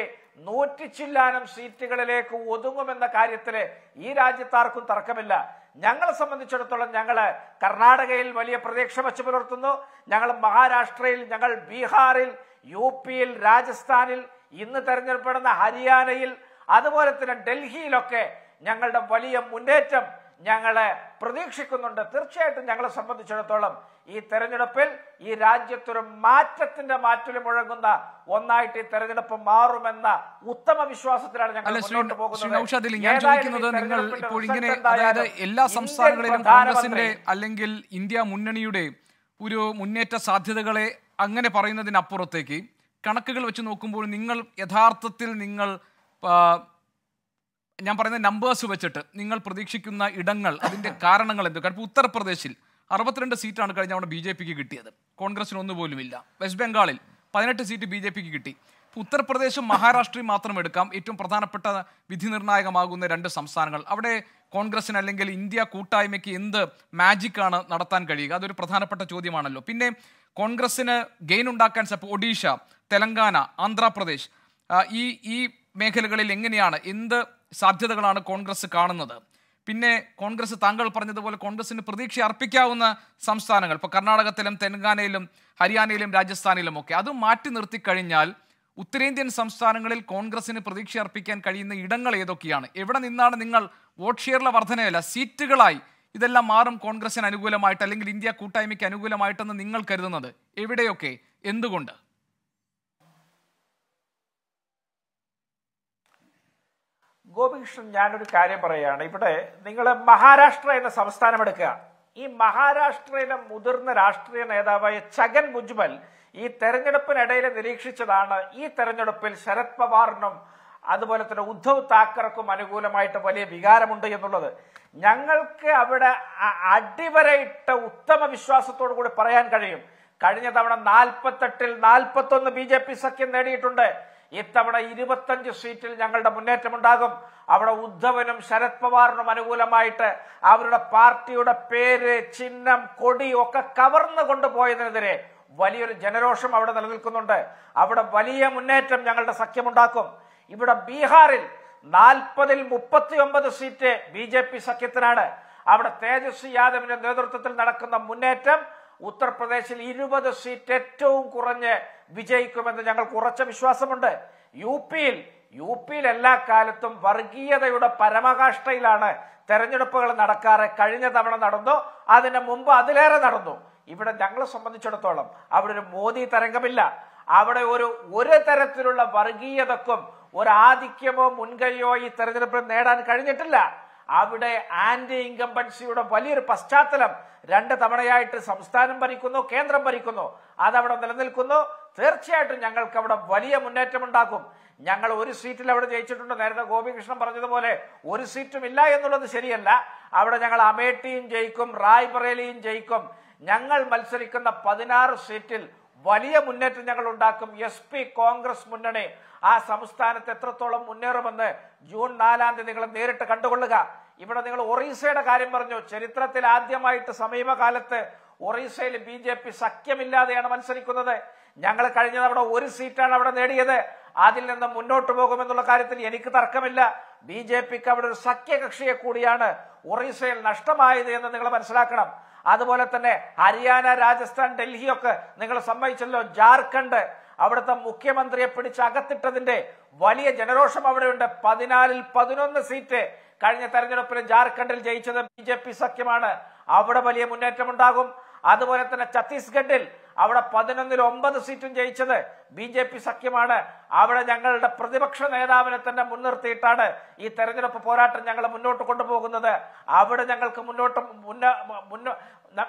ചില്ലാനം സീറ്റുകളിലേക്ക് ഒതുങ്ങുമെന്ന കാര്യത്തിൽ ഈ രാജ്യത്താർക്കും തർക്കമില്ല ഞങ്ങളെ സംബന്ധിച്ചിടത്തോളം ഞങ്ങൾ കർണാടകയിൽ വലിയ പ്രതീക്ഷ വെച്ച് പുലർത്തുന്നു ഞങ്ങൾ മഹാരാഷ്ട്രയിൽ ഞങ്ങൾ ബീഹാറിൽ യു പിയിൽ രാജസ്ഥാനിൽ ഇന്ന് തെരഞ്ഞെടുപ്പെടുന്ന ഹരിയാനയിൽ അതുപോലെ തന്നെ ഡൽഹിയിലൊക്കെ ഞങ്ങളുടെ വലിയ മുന്നേറ്റം ഞങ്ങളെ പ്രതീക്ഷിക്കുന്നുണ്ട് തീർച്ചയായിട്ടും ഞങ്ങളെ സംബന്ധിച്ചിടത്തോളം ഈ തെരഞ്ഞെടുപ്പിൽ ഈ രാജ്യത്തൊരു മാറ്റത്തിന്റെ മാറ്റിൽ മുഴങ്ങുന്ന ഒന്നായിട്ട് ഈ തെരഞ്ഞെടുപ്പ് മാറുമെന്ന ഉത്തമ വിശ്വാസത്തിലാണ് ഞങ്ങൾ മുന്നോട്ട് പോകുന്നത് ഞാൻ ചോദിക്കുന്നത് നിങ്ങൾ ഇപ്പോൾ ഇങ്ങനെ അതായത് എല്ലാ സംസ്ഥാനങ്ങളിലും കോൺഗ്രസിന്റെ അല്ലെങ്കിൽ ഇന്ത്യ മുന്നണിയുടെ ഒരു മുന്നേറ്റ സാധ്യതകളെ അങ്ങനെ പറയുന്നതിനപ്പുറത്തേക്ക് കണക്കുകൾ വെച്ച് നോക്കുമ്പോൾ നിങ്ങൾ യഥാർത്ഥത്തിൽ നിങ്ങൾ ഞാൻ പറയുന്ന നമ്പേഴ്സ് വെച്ചിട്ട് നിങ്ങൾ പ്രതീക്ഷിക്കുന്ന ഇടങ്ങൾ അതിൻ്റെ കാരണങ്ങൾ എന്തൊക്കെ ഉത്തർപ്രദേശിൽ അറുപത്തിരണ്ട് സീറ്റാണ് കഴിഞ്ഞ തവണ ബി ജെ പിക്ക് കിട്ടിയത് കോൺഗ്രസിന് ഒന്നുപോലും ഇല്ല വെസ്റ്റ് ബംഗാളിൽ പതിനെട്ട് സീറ്റ് ബി ജെ പിക്ക് കിട്ടി ഉത്തർപ്രദേശും മഹാരാഷ്ട്രയും മാത്രം എടുക്കാം ഏറ്റവും പ്രധാനപ്പെട്ട വിധി നിർണായകമാകുന്ന രണ്ട് സംസ്ഥാനങ്ങൾ അവിടെ കോൺഗ്രസിന് അല്ലെങ്കിൽ ഇന്ത്യ കൂട്ടായ്മയ്ക്ക് എന്ത് മാജിക്കാണ് നടത്താൻ കഴിയുക അതൊരു പ്രധാനപ്പെട്ട ചോദ്യമാണല്ലോ പിന്നെ കോൺഗ്രസിന് ഗെയിൻ ഉണ്ടാക്കാൻ സപ്പ് ഒഡീഷ തെലങ്കാന ആന്ധ്രാപ്രദേശ് ഈ ഈ മേഖലകളിൽ എങ്ങനെയാണ് എന്ത് സാധ്യതകളാണ് കോൺഗ്രസ് കാണുന്നത് പിന്നെ കോൺഗ്രസ് താങ്കൾ പറഞ്ഞതുപോലെ കോൺഗ്രസിന് പ്രതീക്ഷ അർപ്പിക്കാവുന്ന സംസ്ഥാനങ്ങൾ ഇപ്പോൾ കർണാടകത്തിലും തെലങ്കാനയിലും ഹരിയാനയിലും രാജസ്ഥാനിലും ഒക്കെ അത് മാറ്റി നിർത്തി കഴിഞ്ഞാൽ ഉത്തരേന്ത്യൻ സംസ്ഥാനങ്ങളിൽ കോൺഗ്രസിന് പ്രതീക്ഷ അർപ്പിക്കാൻ കഴിയുന്ന ഇടങ്ങൾ ഏതൊക്കെയാണ് എവിടെ നിന്നാണ് നിങ്ങൾ വോട്ട് ഷെയറിലെ വർധനയല്ല സീറ്റുകളായി ഇതെല്ലാം മാറും കോൺഗ്രസിന് അനുകൂലമായിട്ട് അല്ലെങ്കിൽ ഇന്ത്യ കൂട്ടായ്മയ്ക്ക് അനുകൂലമായിട്ടെന്ന് നിങ്ങൾ കരുതുന്നത് എവിടെയൊക്കെ എന്തുകൊണ്ട് ഗോപികൃഷ്ണൻ ഞാനൊരു കാര്യം പറയുകയാണ് ഇവിടെ നിങ്ങൾ മഹാരാഷ്ട്ര എന്ന സംസ്ഥാനം എടുക്കുക ഈ മഹാരാഷ്ട്രയിലെ മുതിർന്ന രാഷ്ട്രീയ നേതാവായ ചകൻ മുജ്മൽ ഈ തെരഞ്ഞെടുപ്പിനിടയിൽ നിരീക്ഷിച്ചതാണ് ഈ തെരഞ്ഞെടുപ്പിൽ ശരത് പവാറിനും അതുപോലെ തന്നെ ഉദ്ധവ് താക്കറക്കും അനുകൂലമായിട്ട് വലിയ വികാരമുണ്ട് എന്നുള്ളത് ഞങ്ങൾക്ക് അവിടെ അടിവരയിട്ട ഉത്തമ വിശ്വാസത്തോടു കൂടി പറയാൻ കഴിയും കഴിഞ്ഞ തവണ നാൽപ്പത്തെട്ടിൽ നാൽപ്പത്തൊന്ന് ബി ജെ പി സഖ്യം നേടിയിട്ടുണ്ട് ഇത്തവണ ഇരുപത്തഞ്ച് സീറ്റിൽ ഞങ്ങളുടെ മുന്നേറ്റമുണ്ടാകും അവിടെ ഉദ്ധവനും ശരത് പവാറിനും അനുകൂലമായിട്ട് അവരുടെ പാർട്ടിയുടെ പേര് ചിഹ്നം കൊടി ഒക്കെ കവർന്നു കൊണ്ടുപോയതിനെതിരെ വലിയൊരു ജനരോഷം അവിടെ നിലനിൽക്കുന്നുണ്ട് അവിടെ വലിയ മുന്നേറ്റം ഞങ്ങളുടെ സഖ്യമുണ്ടാക്കും ഇവിടെ ബീഹാറിൽ നാൽപ്പതിൽ മുപ്പത്തി ഒമ്പത് സീറ്റ് ബി ജെ പി സഖ്യത്തിനാണ് അവിടെ തേജസ്വി യാദവിന്റെ നേതൃത്വത്തിൽ നടക്കുന്ന മുന്നേറ്റം ഉത്തർപ്രദേശിൽ ഇരുപത് സീറ്റ് ഏറ്റവും കുറഞ്ഞ് വിജയിക്കുമെന്ന് ഞങ്ങൾക്ക് ഉറച്ച വിശ്വാസമുണ്ട് യു പിയിൽ യു പിയിൽ എല്ലാ കാലത്തും വർഗീയതയുടെ പരമകാഷ്ഠയിലാണ് തെരഞ്ഞെടുപ്പുകൾ നടക്കാറ് കഴിഞ്ഞ തവണ നടന്നു അതിന് മുമ്പ് അതിലേറെ നടന്നു ഇവിടെ ഞങ്ങളെ സംബന്ധിച്ചിടത്തോളം അവിടെ ഒരു മോദി തരംഗമില്ല അവിടെ ഒരു ഒരു തരത്തിലുള്ള വർഗീയതക്കും ഒരു ആധിക്യമോ മുൻകൈയോ ഈ തെരഞ്ഞെടുപ്പിൽ നേടാൻ കഴിഞ്ഞിട്ടില്ല അവിടെ ആന്റി ഇൻകംബൻസിയുടെ വലിയൊരു പശ്ചാത്തലം രണ്ട് തവണയായിട്ട് സംസ്ഥാനം ഭരിക്കുന്നു കേന്ദ്രം ഭരിക്കുന്നു അതവിടെ നിലനിൽക്കുന്നു തീർച്ചയായിട്ടും ഞങ്ങൾക്ക് അവിടെ വലിയ മുന്നേറ്റം ഉണ്ടാക്കും ഞങ്ങൾ ഒരു സീറ്റിൽ അവിടെ ജയിച്ചിട്ടുണ്ട് നേരത്തെ ഗോപികൃഷ്ണൻ പറഞ്ഞതുപോലെ ഒരു സീറ്റും ഇല്ല എന്നുള്ളത് ശരിയല്ല അവിടെ ഞങ്ങൾ അമേഠിയും ജയിക്കും റായ്ബറേലിയും ജയിക്കും ഞങ്ങൾ മത്സരിക്കുന്ന പതിനാറ് സീറ്റിൽ വലിയ മുന്നേറ്റം ഞങ്ങൾ ഉണ്ടാക്കും എസ് പി കോൺഗ്രസ് മുന്നണി ആ സംസ്ഥാനത്ത് എത്രത്തോളം മുന്നേറുമെന്ന് ജൂൺ നാലാം തീയതി നിങ്ങൾ നേരിട്ട് കണ്ടുകൊള്ളുക ഇവിടെ നിങ്ങൾ ഒറീസയുടെ കാര്യം പറഞ്ഞു ചരിത്രത്തിൽ ആദ്യമായിട്ട് സമീപകാലത്ത് ഒറീസയിൽ ബി ജെ പി സഖ്യമില്ലാതെയാണ് മത്സരിക്കുന്നത് ഞങ്ങൾ കഴിഞ്ഞ തവണ ഒരു സീറ്റാണ് അവിടെ നേടിയത് അതിൽ നിന്ന് മുന്നോട്ട് പോകുമെന്നുള്ള കാര്യത്തിൽ എനിക്ക് തർക്കമില്ല ബി ജെ പിക്ക് അവിടെ ഒരു സഖ്യകക്ഷിയെ കൂടിയാണ് ഒറീസയിൽ നഷ്ടമായത് എന്ന് നിങ്ങൾ മനസ്സിലാക്കണം അതുപോലെ തന്നെ ഹരിയാന രാജസ്ഥാൻ ഡൽഹിയൊക്കെ നിങ്ങൾ സമ്മതിച്ചല്ലോ ജാർഖണ്ഡ് അവിടുത്തെ മുഖ്യമന്ത്രിയെ പിടിച്ച് അകത്തിട്ടതിന്റെ വലിയ ജനരോഷം അവിടെയുണ്ട് പതിനാലിൽ പതിനൊന്ന് സീറ്റ് കഴിഞ്ഞ തെരഞ്ഞെടുപ്പിൽ ജാർഖണ്ഡിൽ ജയിച്ചത് ബി ജെ പി സഖ്യമാണ് അവിടെ വലിയ മുന്നേറ്റമുണ്ടാകും അതുപോലെ തന്നെ ഛത്തീസ്ഗഡിൽ അവിടെ പതിനൊന്നിൽ ഒമ്പത് സീറ്റും ജയിച്ചത് ബി ജെ പി സഖ്യമാണ് അവിടെ ഞങ്ങളുടെ പ്രതിപക്ഷ നേതാവിനെ തന്നെ മുൻനിർത്തിയിട്ടാണ് ഈ തെരഞ്ഞെടുപ്പ് പോരാട്ടം ഞങ്ങൾ മുന്നോട്ട് കൊണ്ടുപോകുന്നത് അവിടെ ഞങ്ങൾക്ക് മുന്നോട്ട് മുന്ന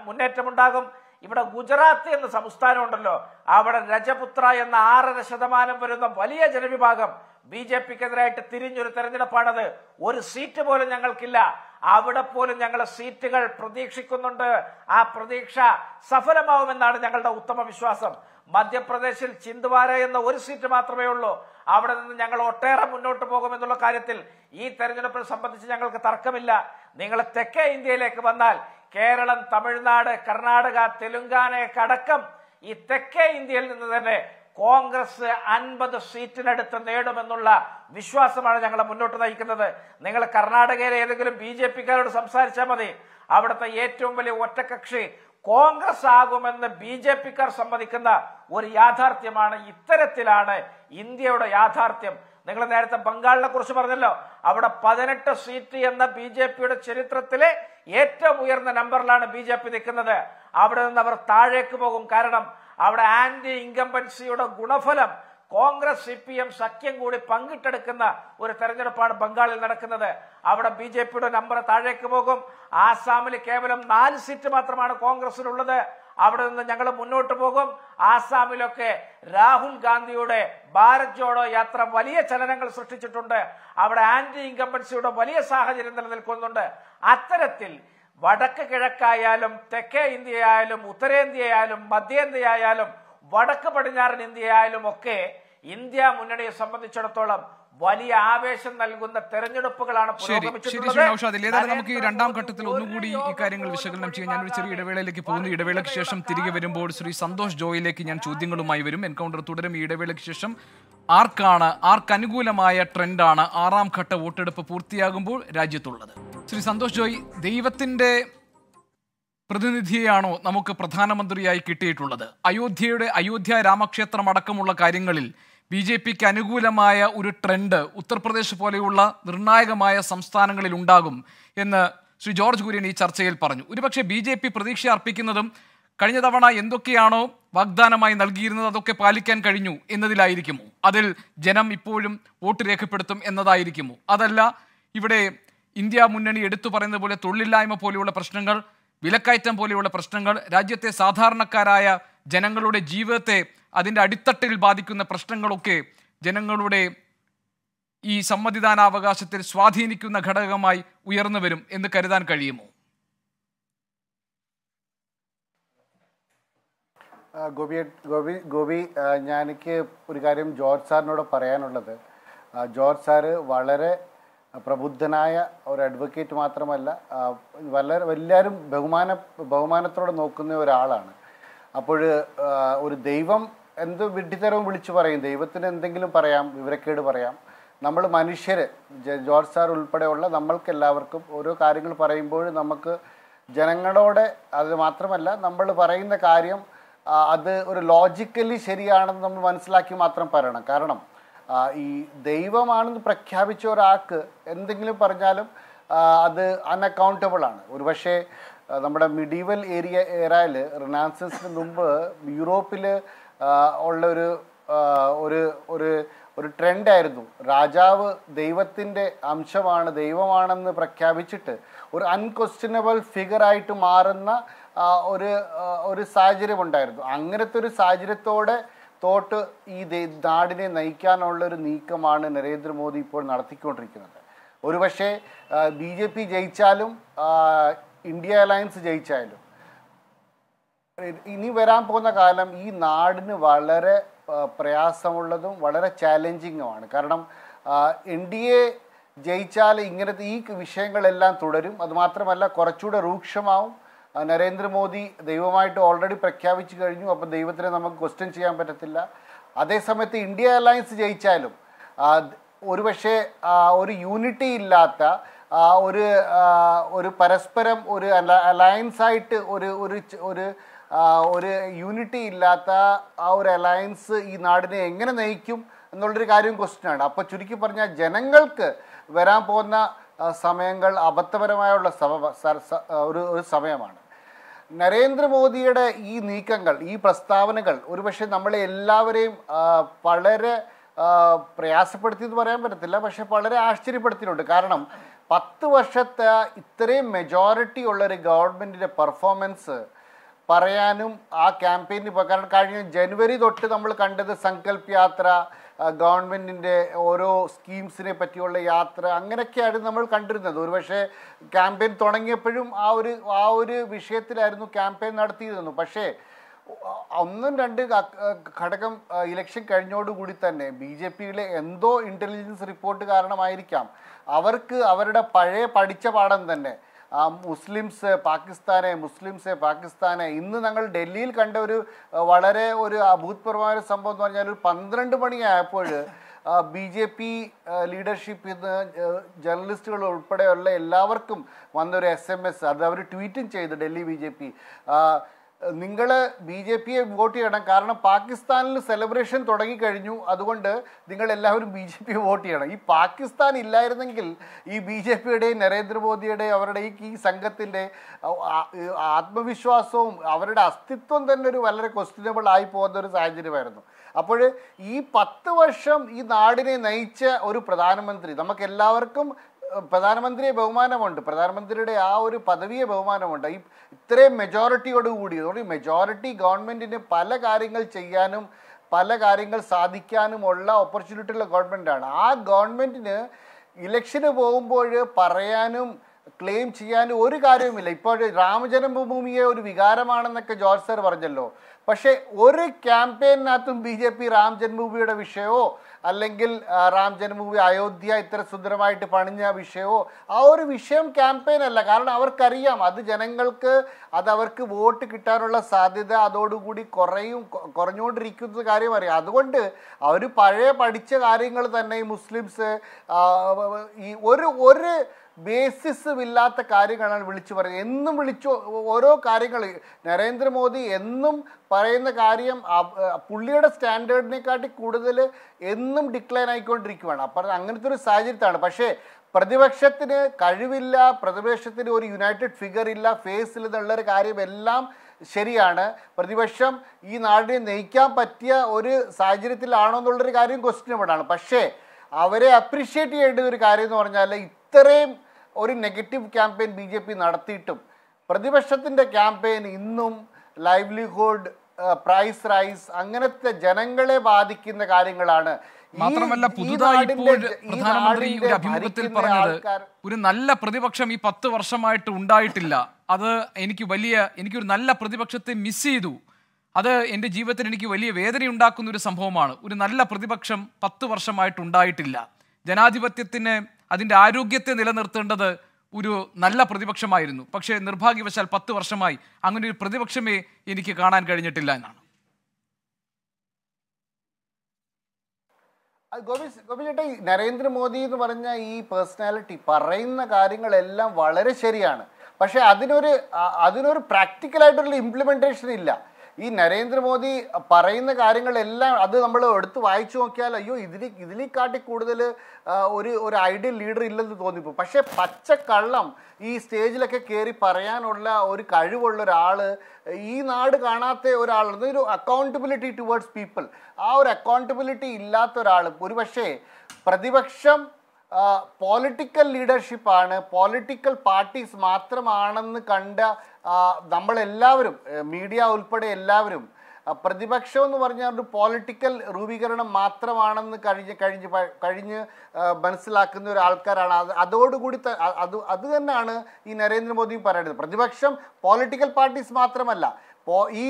മുന്നേറ്റമുണ്ടാകും ഇവിടെ ഗുജറാത്ത് എന്ന സംസ്ഥാനം ഉണ്ടല്ലോ അവിടെ രജപുത്ര എന്ന ആറര ശതമാനം വരുന്ന വലിയ ജനവിഭാഗം ബി ജെ പിക്കെതിരായിട്ട് തിരിഞ്ഞൊരു തെരഞ്ഞെടുപ്പാണത് ഒരു സീറ്റ് പോലും ഞങ്ങൾക്കില്ല അവിടെ പോലും ഞങ്ങൾ സീറ്റുകൾ പ്രതീക്ഷിക്കുന്നുണ്ട് ആ പ്രതീക്ഷ സഫലമാവുമെന്നാണ് ഞങ്ങളുടെ ഉത്തമ വിശ്വാസം മധ്യപ്രദേശിൽ ചിന്ദ്വാര എന്ന ഒരു സീറ്റ് മാത്രമേ ഉള്ളൂ അവിടെ നിന്ന് ഞങ്ങൾ ഒട്ടേറെ മുന്നോട്ട് പോകുമെന്നുള്ള കാര്യത്തിൽ ഈ തെരഞ്ഞെടുപ്പിനെ സംബന്ധിച്ച് ഞങ്ങൾക്ക് തർക്കമില്ല നിങ്ങൾ തെക്കേ ഇന്ത്യയിലേക്ക് വന്നാൽ കേരളം തമിഴ്നാട് കർണാടക തെലുങ്കാനയൊക്കെ അടക്കം ഈ തെക്കേ ഇന്ത്യയിൽ നിന്ന് തന്നെ കോൺഗ്രസ് അൻപത് സീറ്റിനടുത്ത് നേടുമെന്നുള്ള വിശ്വാസമാണ് ഞങ്ങളെ മുന്നോട്ട് നയിക്കുന്നത് നിങ്ങൾ കർണാടകയിലെ ഏതെങ്കിലും ബി ജെ പിക്കാരോട് സംസാരിച്ചാൽ മതി അവിടുത്തെ ഏറ്റവും വലിയ ഒറ്റകക്ഷി കോൺഗ്രസ് ആകുമെന്ന് ബി ജെ പിക്കാർ സമ്മതിക്കുന്ന ഒരു യാഥാർത്ഥ്യമാണ് ഇത്തരത്തിലാണ് ഇന്ത്യയുടെ യാഥാർത്ഥ്യം നിങ്ങൾ നേരത്തെ ബംഗാളിനെ കുറിച്ച് പറഞ്ഞല്ലോ അവിടെ പതിനെട്ട് സീറ്റ് എന്ന ബി ജെ പിയുടെ ചരിത്രത്തിലെ ഏറ്റവും ഉയർന്ന നമ്പറിലാണ് ബി ജെ പി നിൽക്കുന്നത് അവിടെ നിന്ന് അവർ താഴേക്ക് പോകും കാരണം അവിടെ ആന്റി ഇൻകംബൻസിയുടെ ഗുണഫലം കോൺഗ്രസ് സി പി എം സഖ്യം കൂടി പങ്കിട്ടെടുക്കുന്ന ഒരു തെരഞ്ഞെടുപ്പാണ് ബംഗാളിൽ നടക്കുന്നത് അവിടെ ബി ജെ പിയുടെ നമ്പർ താഴേക്ക് പോകും ആസാമിൽ കേവലം നാല് സീറ്റ് മാത്രമാണ് കോൺഗ്രസിനുള്ളത് അവിടെ നിന്ന് ഞങ്ങൾ മുന്നോട്ട് പോകും ആസാമിലൊക്കെ രാഹുൽ ഗാന്ധിയുടെ ഭാരത് ജോഡോ യാത്ര വലിയ ചലനങ്ങൾ സൃഷ്ടിച്ചിട്ടുണ്ട് അവിടെ ആന്റി ഇൻകംബൻസിയുടെ വലിയ സാഹചര്യം നിലനിൽക്കുന്നുണ്ട് അത്തരത്തിൽ വടക്ക് കിഴക്കായാലും തെക്കേ ഇന്ത്യയായാലും ഉത്തരേന്ത്യയായാലും മധ്യേന്ത്യയായാലും വടക്ക് പടിഞ്ഞാറൻ ഇന്ത്യയായാലും ഒക്കെ ഇന്ത്യ മുന്നണിയെ സംബന്ധിച്ചിടത്തോളം വലിയ ആവേശം നൽകുന്ന തെരഞ്ഞെടുപ്പുകളാണ് ഔഷാദില്ലേതാണ് നമുക്ക് ഈ രണ്ടാം ഘട്ടത്തിൽ ഒന്നുകൂടി ഈ കാര്യങ്ങൾ വിശകലനം ചെയ്യാം ഞാനൊരു ചെറിയ ഇടവേളയിലേക്ക് പോകുന്നു ഇടവേളയ്ക്ക് ശേഷം തിരികെ വരുമ്പോൾ ശ്രീ സന്തോഷ് ജോയിലേക്ക് ഞാൻ ചോദ്യങ്ങളുമായി വരും എൻകൗണ്ടർ തുടരും ഈ ഇടവേളയ്ക്ക് ശേഷം ആർക്കാണ് ആർക്ക് അനുകൂലമായ ട്രെൻഡാണ് ആറാം ഘട്ട വോട്ടെടുപ്പ് പൂർത്തിയാകുമ്പോൾ രാജ്യത്തുള്ളത് ശ്രീ സന്തോഷ് ജോയി ദൈവത്തിൻ്റെ പ്രതിനിധിയെയാണോ നമുക്ക് പ്രധാനമന്ത്രിയായി കിട്ടിയിട്ടുള്ളത് അയോധ്യയുടെ അയോധ്യ രാമക്ഷേത്രം അടക്കമുള്ള കാര്യങ്ങളിൽ ബി ജെ പിക്ക് അനുകൂലമായ ഒരു ട്രെൻഡ് ഉത്തർപ്രദേശ് പോലെയുള്ള നിർണായകമായ സംസ്ഥാനങ്ങളിൽ ഉണ്ടാകും എന്ന് ശ്രീ ജോർജ് കുര്യൻ ഈ ചർച്ചയിൽ പറഞ്ഞു ഒരുപക്ഷെ ബി ജെ പി പ്രതീക്ഷ അർപ്പിക്കുന്നതും കഴിഞ്ഞ തവണ എന്തൊക്കെയാണോ വാഗ്ദാനമായി നൽകിയിരുന്നത് അതൊക്കെ പാലിക്കാൻ കഴിഞ്ഞു എന്നതിലായിരിക്കുമോ അതിൽ ജനം ഇപ്പോഴും വോട്ട് രേഖപ്പെടുത്തും എന്നതായിരിക്കുമോ അതല്ല ഇവിടെ ഇന്ത്യ മുന്നണി എടുത്തു പറയുന്നത് പോലെ തൊഴിലില്ലായ്മ പോലെയുള്ള പ്രശ്നങ്ങൾ വിലക്കയറ്റം പോലെയുള്ള പ്രശ്നങ്ങൾ രാജ്യത്തെ സാധാരണക്കാരായ ജനങ്ങളുടെ ജീവിതത്തെ അതിൻ്റെ അടിത്തട്ടിൽ ബാധിക്കുന്ന പ്രശ്നങ്ങളൊക്കെ ജനങ്ങളുടെ ഈ സമ്മതിദാനാവകാശത്തിൽ സ്വാധീനിക്കുന്ന ഘടകമായി ഉയർന്നു വരും എന്ന് കരുതാൻ കഴിയുമോ ഗോപി ഗോപി ഗോപി എനിക്ക് ഒരു കാര്യം ജോർജ് സാറിനോട് പറയാനുള്ളത് ജോർജ് സാറ് വളരെ പ്രബുദ്ധനായ ഒരു അഡ്വക്കേറ്റ് മാത്രമല്ല വളരെ എല്ലാവരും ബഹുമാന ബഹുമാനത്തോടെ നോക്കുന്ന ഒരാളാണ് അപ്പോൾ ഒരു ദൈവം എന്ത് വിഡ്ഢിത്തരവും വിളിച്ചു പറയും ദൈവത്തിന് എന്തെങ്കിലും പറയാം വിവരക്കേട് പറയാം നമ്മൾ മനുഷ്യർ ജോർജ് സാർ ഉൾപ്പെടെയുള്ള നമ്മൾക്ക് എല്ലാവർക്കും ഓരോ കാര്യങ്ങൾ പറയുമ്പോൾ നമുക്ക് ജനങ്ങളോടെ അത് മാത്രമല്ല നമ്മൾ പറയുന്ന കാര്യം അത് ഒരു ലോജിക്കലി ശരിയാണെന്ന് നമ്മൾ മനസ്സിലാക്കി മാത്രം പറയണം കാരണം ഈ ദൈവമാണെന്ന് പ്രഖ്യാപിച്ച ഒരാൾക്ക് എന്തെങ്കിലും പറഞ്ഞാലും അത് അൺഅക്കൗണ്ടബിളാണ് ആണ് പക്ഷേ നമ്മുടെ മിഡീവൽ ഏരിയ ഏറയിൽ റിനാൻസിന് മുമ്പ് യൂറോപ്പിൽ ഉള്ള ഒരു ഒരു ഒരു ഒരു ട്രെൻഡായിരുന്നു രാജാവ് ദൈവത്തിൻ്റെ അംശമാണ് ദൈവമാണെന്ന് പ്രഖ്യാപിച്ചിട്ട് ഒരു അൺകൊസ്റ്റ്യനബിൾ ഫിഗറായിട്ട് മാറുന്ന ഒരു ഒരു സാഹചര്യം ഉണ്ടായിരുന്നു അങ്ങനത്തെ ഒരു സാഹചര്യത്തോടെ തോട്ട് ഈ നാടിനെ നയിക്കാനുള്ള ഒരു നീക്കമാണ് നരേന്ദ്രമോദി ഇപ്പോൾ നടത്തിക്കൊണ്ടിരിക്കുന്നത് ഒരുപക്ഷെ ബി ജെ പി ജയിച്ചാലും ഇന്ത്യ അലയൻസ് ജയിച്ചാലും ഇനി വരാൻ പോകുന്ന കാലം ഈ നാടിന് വളരെ പ്രയാസമുള്ളതും വളരെ ചാലഞ്ചിങ്ങുമാണ് കാരണം എൻ ഡി എ ജയിച്ചാൽ ഇങ്ങനത്തെ ഈ വിഷയങ്ങളെല്ലാം തുടരും അതുമാത്രമല്ല കുറച്ചുകൂടെ രൂക്ഷമാവും നരേന്ദ്രമോദി ദൈവമായിട്ട് ഓൾറെഡി പ്രഖ്യാപിച്ചു കഴിഞ്ഞു അപ്പം ദൈവത്തിനെ നമുക്ക് ക്വസ്റ്റ്യൻ ചെയ്യാൻ പറ്റത്തില്ല അതേസമയത്ത് ഇന്ത്യ അലയൻസ് ജയിച്ചാലും പക്ഷേ ഒരു യൂണിറ്റി ഇല്ലാത്ത ഒരു ഒരു പരസ്പരം ഒരു അലയൻസ് ആയിട്ട് ഒരു ഒരു ഒരു ഒരു യൂണിറ്റി ഇല്ലാത്ത ആ ഒരു അലയൻസ് ഈ നാടിനെ എങ്ങനെ നയിക്കും എന്നുള്ളൊരു കാര്യം ക്വസ്റ്റ്യനാണ് അപ്പോൾ ചുരുക്കി പറഞ്ഞാൽ ജനങ്ങൾക്ക് വരാൻ പോകുന്ന സമയങ്ങൾ അബദ്ധപരമായുള്ള ഒരു ഒരു സമയമാണ് നരേന്ദ്രമോദിയുടെ ഈ നീക്കങ്ങൾ ഈ പ്രസ്താവനകൾ ഒരുപക്ഷെ നമ്മളെ എല്ലാവരെയും വളരെ പ്രയാസപ്പെടുത്തി എന്ന് പറയാൻ പറ്റത്തില്ല പക്ഷെ വളരെ ആശ്ചര്യപ്പെടുത്തിയിട്ടുണ്ട് കാരണം പത്ത് വർഷത്തെ ഇത്രയും മെജോറിറ്റി ഉള്ളൊരു ഗവൺമെൻറ്റിൻ്റെ പെർഫോമൻസ് പറയാനും ആ ക്യാമ്പയിന് കാരണം കഴിഞ്ഞ ജനുവരി തൊട്ട് നമ്മൾ കണ്ടത് സങ്കല്പ് യാത്ര ഗവൺമെൻറ്റിൻ്റെ ഓരോ സ്കീംസിനെ പറ്റിയുള്ള യാത്ര അങ്ങനെയൊക്കെയാണ് നമ്മൾ കണ്ടിരുന്നത് ഒരുപക്ഷെ ക്യാമ്പയിൻ തുടങ്ങിയപ്പോഴും ആ ഒരു ആ ഒരു വിഷയത്തിലായിരുന്നു ക്യാമ്പയിൻ നടത്തിയിരുന്നു പക്ഷേ ഒന്നും രണ്ട് ഘടകം ഇലക്ഷൻ കഴിഞ്ഞോടുകൂടി തന്നെ ബി ജെ പിയിലെ എന്തോ ഇൻ്റലിജൻസ് റിപ്പോർട്ട് കാരണമായിരിക്കാം അവർക്ക് അവരുടെ പഴയ പഠിച്ച പാഠം തന്നെ മുസ്ലിംസ് പാകിസ്ഥാനെ മുസ്ലിംസ് പാകിസ്ഥാനെ ഇന്ന് ഞങ്ങൾ ഡൽഹിയിൽ കണ്ട ഒരു വളരെ ഒരു അഭൂതപൂർവമായ ഒരു സംഭവം എന്ന് പറഞ്ഞാൽ ഒരു പന്ത്രണ്ട് മണിയായപ്പോൾ ബി ജെ പി ലീഡർഷിപ്പ് ഇന്ന് ജേർണലിസ്റ്റുകൾ ഉൾപ്പെടെയുള്ള എല്ലാവർക്കും വന്നൊരു എസ് എം എസ് അത് അവർ ട്വീറ്റും ചെയ്തു ഡൽഹി ബി ജെ പി നിങ്ങൾ ബി ജെ പിയെ വോട്ട് ചെയ്യണം കാരണം പാകിസ്ഥാനിൽ സെലിബ്രേഷൻ തുടങ്ങിക്കഴിഞ്ഞു അതുകൊണ്ട് നിങ്ങൾ എല്ലാവരും ബി ജെ പിയെ വോട്ട് ചെയ്യണം ഈ പാകിസ്ഥാൻ ഇല്ലായിരുന്നെങ്കിൽ ഈ ബി ജെ പിയുടെയും നരേന്ദ്രമോദിയുടെയും അവരുടെ ഈ സംഘത്തിൻ്റെ ആത്മവിശ്വാസവും അവരുടെ അസ്തിത്വം തന്നെ ഒരു വളരെ ക്വസ്റ്റിനബിൾ ആയി പോകുന്ന ഒരു സാഹചര്യമായിരുന്നു അപ്പോൾ ഈ പത്ത് വർഷം ഈ നാടിനെ നയിച്ച ഒരു പ്രധാനമന്ത്രി നമുക്ക് എല്ലാവർക്കും പ്രധാനമന്ത്രിയെ ബഹുമാനമുണ്ട് പ്രധാനമന്ത്രിയുടെ ആ ഒരു പദവിയെ ബഹുമാനമുണ്ട് ഈ ഇത്രയും മെജോറിറ്റിയോട് കൂടി അതുകൊണ്ട് മെജോറിറ്റി ഗവൺമെൻറ്റിന് പല കാര്യങ്ങൾ ചെയ്യാനും പല കാര്യങ്ങൾ സാധിക്കാനുമുള്ള ഓപ്പർച്യൂണിറ്റിയുള്ള ഗവൺമെൻറ്റാണ് ആ ഗവൺമെൻറ്റിന് ഇലക്ഷന് പോകുമ്പോൾ പറയാനും ക്ലെയിം ചെയ്യാൻ ഒരു കാര്യവുമില്ല ഇപ്പോൾ രാമജന്മഭൂമിയെ ഒരു വികാരമാണെന്നൊക്കെ ജോർജ് സർ പറഞ്ഞല്ലോ പക്ഷേ ഒരു ക്യാമ്പയിനകത്തും ബി ജെ പി രാം ജന്മഭൂമിയുടെ വിഷയമോ അല്ലെങ്കിൽ റാം ജന്മഭൂമി അയോധ്യ ഇത്ര സുന്ദരമായിട്ട് പണിഞ്ഞ വിഷയമോ ആ ഒരു വിഷയം ക്യാമ്പയിൻ അല്ല കാരണം അവർക്കറിയാം അത് ജനങ്ങൾക്ക് അത് അവർക്ക് വോട്ട് കിട്ടാനുള്ള സാധ്യത അതോടുകൂടി കുറയും കുറഞ്ഞുകൊണ്ടിരിക്കുന്ന കാര്യം അറിയാം അതുകൊണ്ട് അവർ പഴയ പഠിച്ച കാര്യങ്ങൾ തന്നെ ഈ മുസ്ലിംസ് ഈ ഒരു ഒരു ബേസിസ് ഇല്ലാത്ത കാര്യങ്ങളാണ് വിളിച്ചു പറയുന്നത് എന്നും വിളിച്ചു ഓരോ കാര്യങ്ങൾ നരേന്ദ്രമോദി എന്നും പറയുന്ന കാര്യം പുള്ളിയുടെ സ്റ്റാൻഡേർഡിനെക്കാട്ടി കൂടുതൽ എന്നും ഡിക്ലൈൻ ആയിക്കൊണ്ടിരിക്കുകയാണ് അപ്പം അങ്ങനത്തെ ഒരു സാഹചര്യത്തിലാണ് പക്ഷേ പ്രതിപക്ഷത്തിന് കഴിവില്ല പ്രതിപക്ഷത്തിന് ഒരു യുണൈറ്റഡ് ഫിഗർ ഇല്ല ഫേസിൽ എന്നുള്ളൊരു കാര്യമെല്ലാം ശരിയാണ് പ്രതിപക്ഷം ഈ നാടിനെ നയിക്കാൻ പറ്റിയ ഒരു സാഹചര്യത്തിലാണോ എന്നുള്ളൊരു കാര്യം ക്വസ്റ്റ്യൻ ഇവിടാണ് പക്ഷേ അവരെ അപ്രീഷിയേറ്റ് ചെയ്യേണ്ട ഒരു കാര്യം എന്ന് പറഞ്ഞാൽ ഇത്രയും ഒരു negative campaign B J P നടത്തിയിട്ടും പ്രതിപക്ഷത്തിൻ്റെ ക്യാമ്പയിൻ ഇന്നും ലൈവ്ലിഹുഡ് പ്രൈസ് റൈസ് അങ്ങനത്തെ ജനങ്ങളെ ബാധിക്കുന്ന കാര്യങ്ങളാണ് മാത്രമല്ല പുതുതായി ഇപ്പോൾ പ്രധാനമന്ത്രി ഒരു അഭിമുഖത്തിൽ പറഞ്ഞത് ഒരു നല്ല പ്രതിപക്ഷം ഈ പത്ത് വർഷമായിട്ട് ഉണ്ടായിട്ടില്ല അത് എനിക്ക് വലിയ എനിക്കൊരു നല്ല പ്രതിപക്ഷത്തെ മിസ് ചെയ്തു അത് എൻ്റെ ജീവിതത്തിൽ എനിക്ക് വലിയ വേദന ഉണ്ടാക്കുന്ന ഒരു സംഭവമാണ് ഒരു നല്ല പ്രതിപക്ഷം പത്ത് വർഷമായിട്ട് ഉണ്ടായിട്ടില്ല ജനാധിപത്യത്തിന് അതിൻ്റെ ആരോഗ്യത്തെ നിലനിർത്തേണ്ടത് ഒരു നല്ല പ്രതിപക്ഷമായിരുന്നു പക്ഷേ നിർഭാഗ്യവശാൽ പത്ത് വർഷമായി അങ്ങനെ ഒരു പ്രതിപക്ഷമേ എനിക്ക് കാണാൻ കഴിഞ്ഞിട്ടില്ല എന്നാണ് ഗോപി ഈ നരേന്ദ്രമോദി എന്ന് പറഞ്ഞ ഈ പേഴ്സണാലിറ്റി പറയുന്ന കാര്യങ്ങളെല്ലാം വളരെ ശരിയാണ് പക്ഷെ അതിനൊരു അതിനൊരു ആയിട്ടുള്ള ഇംപ്ലിമെൻറ്റേഷൻ ഇല്ല ഈ നരേന്ദ്രമോദി പറയുന്ന കാര്യങ്ങളെല്ലാം അത് നമ്മൾ എടുത്ത് വായിച്ചു നോക്കിയാൽ അയ്യോ ഇതിന് ഇതിനെക്കാട്ടി കൂടുതൽ ഒരു ഒരു ഐഡിയൽ ലീഡർ ഇല്ലെന്ന് തോന്നിപ്പോ പക്ഷേ പച്ചക്കള്ളം ഈ സ്റ്റേജിലൊക്കെ കയറി പറയാനുള്ള ഒരു കഴിവുള്ള ഒരാൾ ഈ നാട് കാണാത്ത ഒരാൾ ഒരു അക്കൗണ്ടബിലിറ്റി ടുവേർഡ്സ് പീപ്പിൾ ആ ഒരു അക്കൗണ്ടബിലിറ്റി ഇല്ലാത്ത ഒരാൾ പക്ഷേ പ്രതിപക്ഷം പോളിറ്റിക്കൽ ലീഡർഷിപ്പാണ് പോളിറ്റിക്കൽ പാർട്ടീസ് മാത്രമാണെന്ന് കണ്ട നമ്മളെല്ലാവരും മീഡിയ ഉൾപ്പെടെ എല്ലാവരും പ്രതിപക്ഷം എന്ന് പറഞ്ഞാൽ ഒരു പോളിറ്റിക്കൽ രൂപീകരണം മാത്രമാണെന്ന് കഴിഞ്ഞ് കഴിഞ്ഞ് കഴിഞ്ഞ് മനസ്സിലാക്കുന്ന ഒരു ആൾക്കാരാണ് അത് അതോടുകൂടി അത് അത് തന്നെയാണ് ഈ നരേന്ദ്രമോദി പറയുന്നത് പ്രതിപക്ഷം പോളിറ്റിക്കൽ പാർട്ടീസ് മാത്രമല്ല ഈ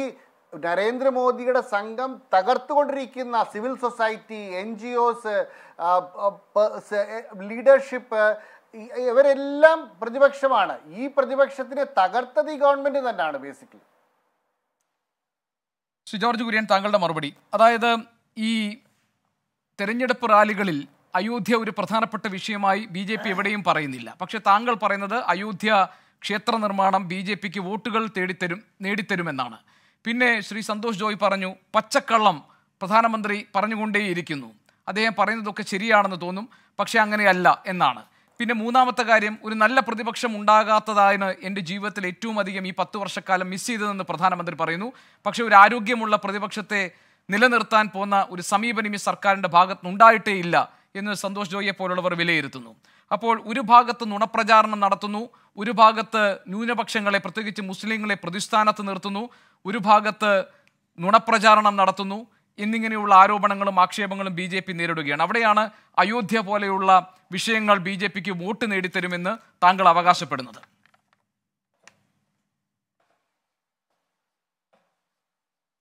നരേന്ദ്രമോദിയുടെ സംഘം തകർത്തുകൊണ്ടിരിക്കുന്ന civil society N G Os leadership ഇവരെല്ലാം പ്രതിപക്ഷമാണ് ഈ പ്രതിപക്ഷത്തിനെ തകർത്തത് ഈ ഗവൺമെന്റ് തന്നെയാണ് ബേസിക്കലി ശ്രീ ജോർജ് കുര്യൻ താങ്കളുടെ മറുപടി അതായത് ഈ തെരഞ്ഞെടുപ്പ് റാലികളിൽ അയോധ്യ ഒരു പ്രധാനപ്പെട്ട വിഷയമായി ബി ജെ പി എവിടെയും പറയുന്നില്ല പക്ഷേ താങ്കൾ പറയുന്നത് അയോധ്യ ക്ഷേത്ര നിർമ്മാണം ബി ജെ പിക്ക് വോട്ടുകൾ തേടിത്തരും നേടിത്തരുമെന്നാണ് പിന്നെ ശ്രീ സന്തോഷ് ജോയ് പറഞ്ഞു പച്ചക്കള്ളം പ്രധാനമന്ത്രി പറഞ്ഞുകൊണ്ടേയിരിക്കുന്നു അദ്ദേഹം പറയുന്നതൊക്കെ ശരിയാണെന്ന് തോന്നും പക്ഷേ അങ്ങനെയല്ല എന്നാണ് പിന്നെ മൂന്നാമത്തെ കാര്യം ഒരു നല്ല പ്രതിപക്ഷം ഉണ്ടാകാത്തതായാണ് എൻ്റെ ജീവിതത്തിൽ ഏറ്റവും അധികം ഈ പത്ത് വർഷക്കാലം മിസ് ചെയ്തതെന്ന് പ്രധാനമന്ത്രി പറയുന്നു പക്ഷേ ഒരു ആരോഗ്യമുള്ള പ്രതിപക്ഷത്തെ നിലനിർത്താൻ പോന്ന ഒരു സമീപനം ഈ സർക്കാരിൻ്റെ ഭാഗത്തുനിന്നുണ്ടായിട്ടേ ഇല്ല എന്ന് സന്തോഷ് ജോയിയെ പോലുള്ളവർ വിലയിരുത്തുന്നു അപ്പോൾ ഒരു ഭാഗത്ത് നുണപ്രചാരണം നടത്തുന്നു ഒരു ഭാഗത്ത് ന്യൂനപക്ഷങ്ങളെ പ്രത്യേകിച്ച് മുസ്ലിങ്ങളെ പ്രതിസ്ഥാനത്ത് നിർത്തുന്നു ഒരു ഭാഗത്ത് നുണപ്രചാരണം നടത്തുന്നു എന്നിങ്ങനെയുള്ള ആരോപണങ്ങളും ആക്ഷേപങ്ങളും ബി ജെ പി നേരിടുകയാണ് അവിടെയാണ് അയോധ്യ പോലെയുള്ള വിഷയങ്ങൾ ബി ജെ പിക്ക് വോട്ട് നേടിത്തരുമെന്ന് താങ്കൾ അവകാശപ്പെടുന്നത്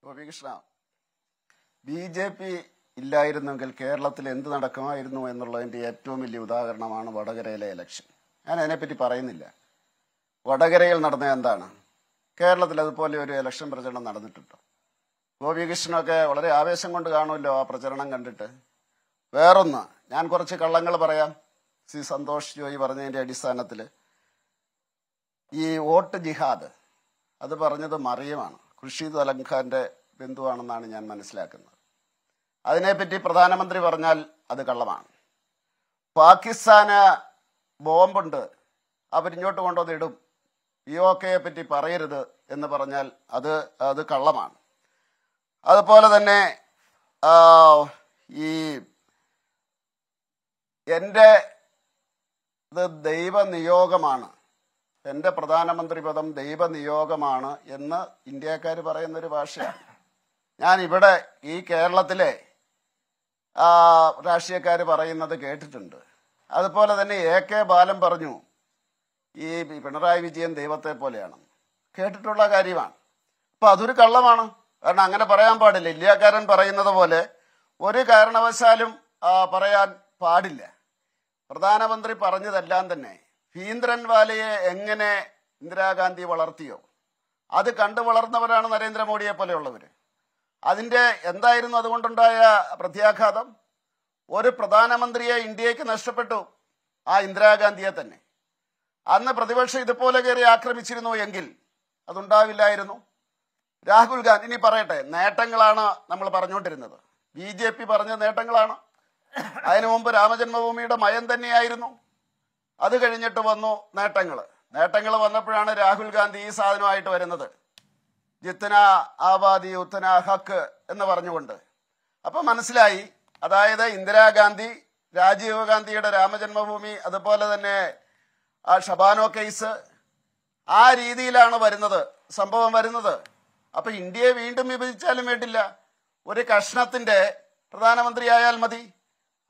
ഗോപികൃഷ്ണ ബി ജെ പി ഇല്ലായിരുന്നെങ്കിൽ കേരളത്തിൽ എന്ത് നടക്കുമായിരുന്നു എന്നുള്ളതിന്റെ ഏറ്റവും വലിയ ഉദാഹരണമാണ് വടകരയിലെ ഇലക്ഷൻ ഞാൻ അതിനെപ്പറ്റി പറയുന്നില്ല വടകരയിൽ നടന്ന എന്താണ് കേരളത്തിൽ അതുപോലെ ഒരു ഇലക്ഷൻ പ്രചരണം നടന്നിട്ടുണ്ടോ ഗോപികൃഷ്ണനൊക്കെ വളരെ ആവേശം കൊണ്ട് കാണുമല്ലോ ആ പ്രചരണം കണ്ടിട്ട് വേറൊന്ന് ഞാൻ കുറച്ച് കള്ളങ്ങൾ പറയാം സി സന്തോഷ് ജോയി പറഞ്ഞതിൻ്റെ അടിസ്ഥാനത്തിൽ ഈ വോട്ട് ജിഹാദ് അത് പറഞ്ഞത് മറിയമാണ് ഖുർഷീദ് അലംഖാന്റെ ബന്ധുവാണെന്നാണ് ഞാൻ മനസ്സിലാക്കുന്നത് അതിനെപ്പറ്റി പ്രധാനമന്ത്രി പറഞ്ഞാൽ അത് കള്ളമാണ് പാകിസ്ഥാന് ബോംബുണ്ട് അവരിഞ്ഞോട്ട് കൊണ്ടുവന്ന് ഇടും ഇ ഒക്കെയെ പറ്റി പറയരുത് എന്ന് പറഞ്ഞാൽ അത് അത് കള്ളമാണ് അതുപോലെ തന്നെ ഈ എൻ്റെ ഇത് ദൈവനിയോഗമാണ് എൻ്റെ പ്രധാനമന്ത്രി പദം ദൈവനിയോഗമാണ് എന്ന് ഇന്ത്യക്കാർ പറയുന്നൊരു ഭാഷയാണ് ഞാൻ ഇവിടെ ഈ കേരളത്തിലെ രാഷ്ട്രീയക്കാർ പറയുന്നത് കേട്ടിട്ടുണ്ട് അതുപോലെ തന്നെ എ കെ ബാലൻ പറഞ്ഞു ഈ പിണറായി വിജയൻ ദൈവത്തെ പോലെയാണ് കേട്ടിട്ടുള്ള കാര്യമാണ് അപ്പൊ അതൊരു കള്ളമാണ് കാരണം അങ്ങനെ പറയാൻ പാടില്ല ഇല്ലാക്കാരൻ പറയുന്നത് പോലെ ഒരു കാരണവശാലും പറയാൻ പാടില്ല പ്രധാനമന്ത്രി പറഞ്ഞതെല്ലാം തന്നെ വാലയെ എങ്ങനെ ഇന്ദിരാഗാന്ധി വളർത്തിയോ അത് കണ്ടു വളർന്നവരാണ് നരേന്ദ്രമോദിയെ പോലെയുള്ളവര് അതിന്റെ എന്തായിരുന്നു അതുകൊണ്ടുണ്ടായ പ്രത്യാഘാതം ഒരു പ്രധാനമന്ത്രിയെ ഇന്ത്യക്ക് നഷ്ടപ്പെട്ടു ആ ഇന്ദിരാഗാന്ധിയെ തന്നെ അന്ന് പ്രതിപക്ഷം ഇതുപോലെ കയറി ആക്രമിച്ചിരുന്നു എങ്കിൽ അതുണ്ടാവില്ലായിരുന്നു രാഹുൽ ഗാന്ധി ഇനി പറയട്ടെ നേട്ടങ്ങളാണ് നമ്മൾ പറഞ്ഞുകൊണ്ടിരുന്നത് ബി ജെ പി പറഞ്ഞ നേട്ടങ്ങളാണ് അതിനു മുമ്പ് രാമജന്മഭൂമിയുടെ മയം തന്നെയായിരുന്നു അത് കഴിഞ്ഞിട്ട് വന്നു നേട്ടങ്ങൾ നേട്ടങ്ങൾ വന്നപ്പോഴാണ് രാഹുൽ ഗാന്ധി ഈ സാധനമായിട്ട് വരുന്നത് ജിത്തന ആബാദി ഉത്തന ഹക്ക് എന്ന് പറഞ്ഞുകൊണ്ട് അപ്പം മനസ്സിലായി അതായത് ഇന്ദിരാഗാന്ധി രാജീവ് ഗാന്ധിയുടെ രാമജന്മഭൂമി അതുപോലെ തന്നെ ആ ഷബാനോ കേസ് ആ രീതിയിലാണ് വരുന്നത് സംഭവം വരുന്നത് അപ്പൊ ഇന്ത്യയെ വീണ്ടും വിഭജിച്ചാലും വേണ്ടില്ല ഒരു കഷ്ണത്തിന്റെ പ്രധാനമന്ത്രിയായാൽ മതി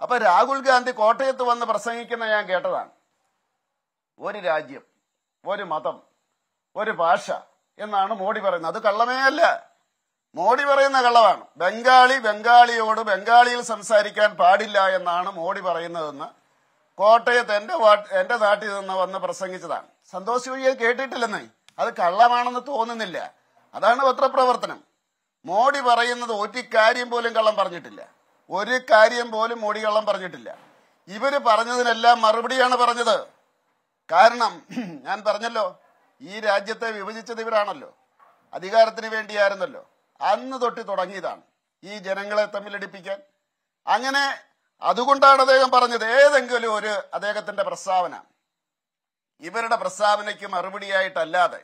അപ്പൊ രാഹുൽ ഗാന്ധി കോട്ടയത്ത് വന്ന് പ്രസംഗിക്കുന്ന ഞാൻ കേട്ടതാണ് ഒരു രാജ്യം ഒരു മതം ഒരു ഭാഷ എന്നാണ് മോഡി പറയുന്നത് അത് കള്ളമേ അല്ല മോഡി പറയുന്ന കള്ളമാണ് ബംഗാളി ബംഗാളിയോട് ബംഗാളിയിൽ സംസാരിക്കാൻ പാടില്ല എന്നാണ് മോഡി പറയുന്നതെന്ന് കോട്ടയത്ത് എന്റെ എന്റെ നാട്ടിൽ നിന്ന് വന്ന് പ്രസംഗിച്ചതാണ് സന്തോഷ് ജോയി അത് കേട്ടിട്ടില്ലെന്നേ അത് കള്ളമാണെന്ന് തോന്നുന്നില്ല അതാണ് പത്രപ്രവർത്തനം മോഡി പറയുന്നത് ഒരു കാര്യം പോലും കള്ളം പറഞ്ഞിട്ടില്ല ഒരു കാര്യം പോലും മോഡി കള്ളം പറഞ്ഞിട്ടില്ല ഇവര് പറഞ്ഞതിനെല്ലാം മറുപടിയാണ് പറഞ്ഞത് കാരണം ഞാൻ പറഞ്ഞല്ലോ ഈ രാജ്യത്തെ വിഭജിച്ചത് ഇവരാണല്ലോ അധികാരത്തിന് വേണ്ടിയായിരുന്നല്ലോ അന്ന് തൊട്ട് തുടങ്ങിയതാണ് ഈ ജനങ്ങളെ തമ്മിലടിപ്പിക്കാൻ അങ്ങനെ അതുകൊണ്ടാണ് അദ്ദേഹം പറഞ്ഞത് ഏതെങ്കിലും ഒരു അദ്ദേഹത്തിന്റെ പ്രസ്താവന ഇവരുടെ പ്രസ്താവനയ്ക്ക് മറുപടിയായിട്ടല്ലാതെ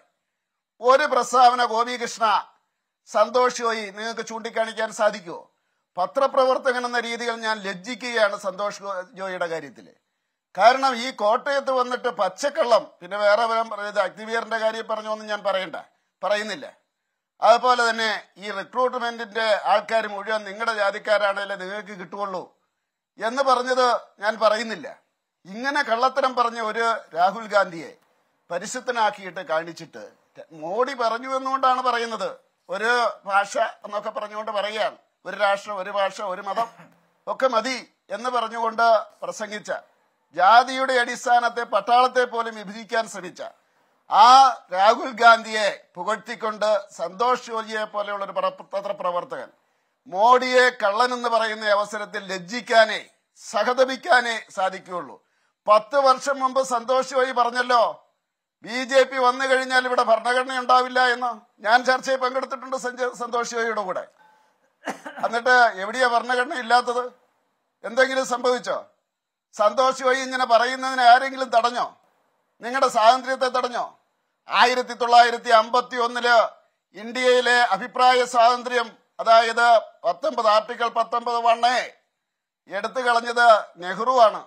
ഒരു പ്രസ്താവന ഗോപികൃഷ്ണ സന്തോഷിയോയി നിങ്ങൾക്ക് ചൂണ്ടിക്കാണിക്കാൻ സാധിക്കുമോ പത്രപ്രവർത്തകൻ എന്ന രീതിയിൽ ഞാൻ ലജ്ജിക്കുകയാണ് സന്തോഷ് ജോയിയുടെ കാര്യത്തിൽ കാരണം ഈ കോട്ടയത്ത് വന്നിട്ട് പച്ചക്കള്ളം പിന്നെ വേറെ വരം പറയുന്നത് അഗ്നിവീറിന്റെ കാര്യം എന്ന് ഞാൻ പറയണ്ട പറയുന്നില്ല അതുപോലെ തന്നെ ഈ റിക്രൂട്ട്മെന്റിന്റെ ആൾക്കാർ മുഴുവൻ നിങ്ങളുടെ ജാതിക്കാരാണെങ്കിലേ നിങ്ങൾക്ക് കിട്ടുകയുള്ളൂ എന്ന് പറഞ്ഞത് ഞാൻ പറയുന്നില്ല ഇങ്ങനെ കള്ളത്തരം പറഞ്ഞ ഒരു രാഹുൽ ഗാന്ധിയെ പരിശുദ്ധനാക്കിയിട്ട് കാണിച്ചിട്ട് മോഡി പറഞ്ഞു എന്നുകൊണ്ടാണ് പറയുന്നത് ഒരു ഭാഷ എന്നൊക്കെ പറഞ്ഞുകൊണ്ട് പറയുകയാണ് ഒരു രാഷ്ട്രം ഒരു ഭാഷ ഒരു മതം ഒക്കെ മതി എന്ന് പറഞ്ഞുകൊണ്ട് പ്രസംഗിച്ച ജാതിയുടെ അടിസ്ഥാനത്തെ പട്ടാളത്തെ പോലും വിഭജിക്കാൻ ശ്രമിച്ച ആ രാഹുൽ ഗാന്ധിയെ പുകഴ്ത്തിക്കൊണ്ട് സന്തോഷ് ജോജിയെ പോലെയുള്ള ഒരു പത്രപ്രവർത്തകൻ മോഡിയെ കള്ളൻ എന്ന് പറയുന്ന അവസരത്തിൽ ലജ്ജിക്കാനേ സഹതപിക്കാനേ സാധിക്കുകയുള്ളൂ പത്ത് വർഷം മുമ്പ് സന്തോഷമായി പറഞ്ഞല്ലോ ബി ജെ പി വന്നു കഴിഞ്ഞാൽ ഇവിടെ ഭരണഘടന ഉണ്ടാവില്ല എന്ന് ഞാൻ ചർച്ചയിൽ പങ്കെടുത്തിട്ടുണ്ട് സന്തോഷ് വഴിയുടെ കൂടെ എന്നിട്ട് എവിടെയാ ഭരണഘടന ഇല്ലാത്തത് എന്തെങ്കിലും സംഭവിച്ചോ സന്തോഷ് ഇങ്ങനെ പറയുന്നതിന് ആരെങ്കിലും തടഞ്ഞോ നിങ്ങളുടെ സ്വാതന്ത്ര്യത്തെ തടഞ്ഞോ ആയിരത്തി തൊള്ളായിരത്തി അമ്പത്തി ഒന്നില് ഇന്ത്യയിലെ അഭിപ്രായ സ്വാതന്ത്ര്യം അതായത് പത്തൊമ്പത് ആർട്ടിക്കിൾ പത്തൊമ്പത് വണ്ണേ എടുത്തു കളഞ്ഞത് നെഹ്റു ആണ്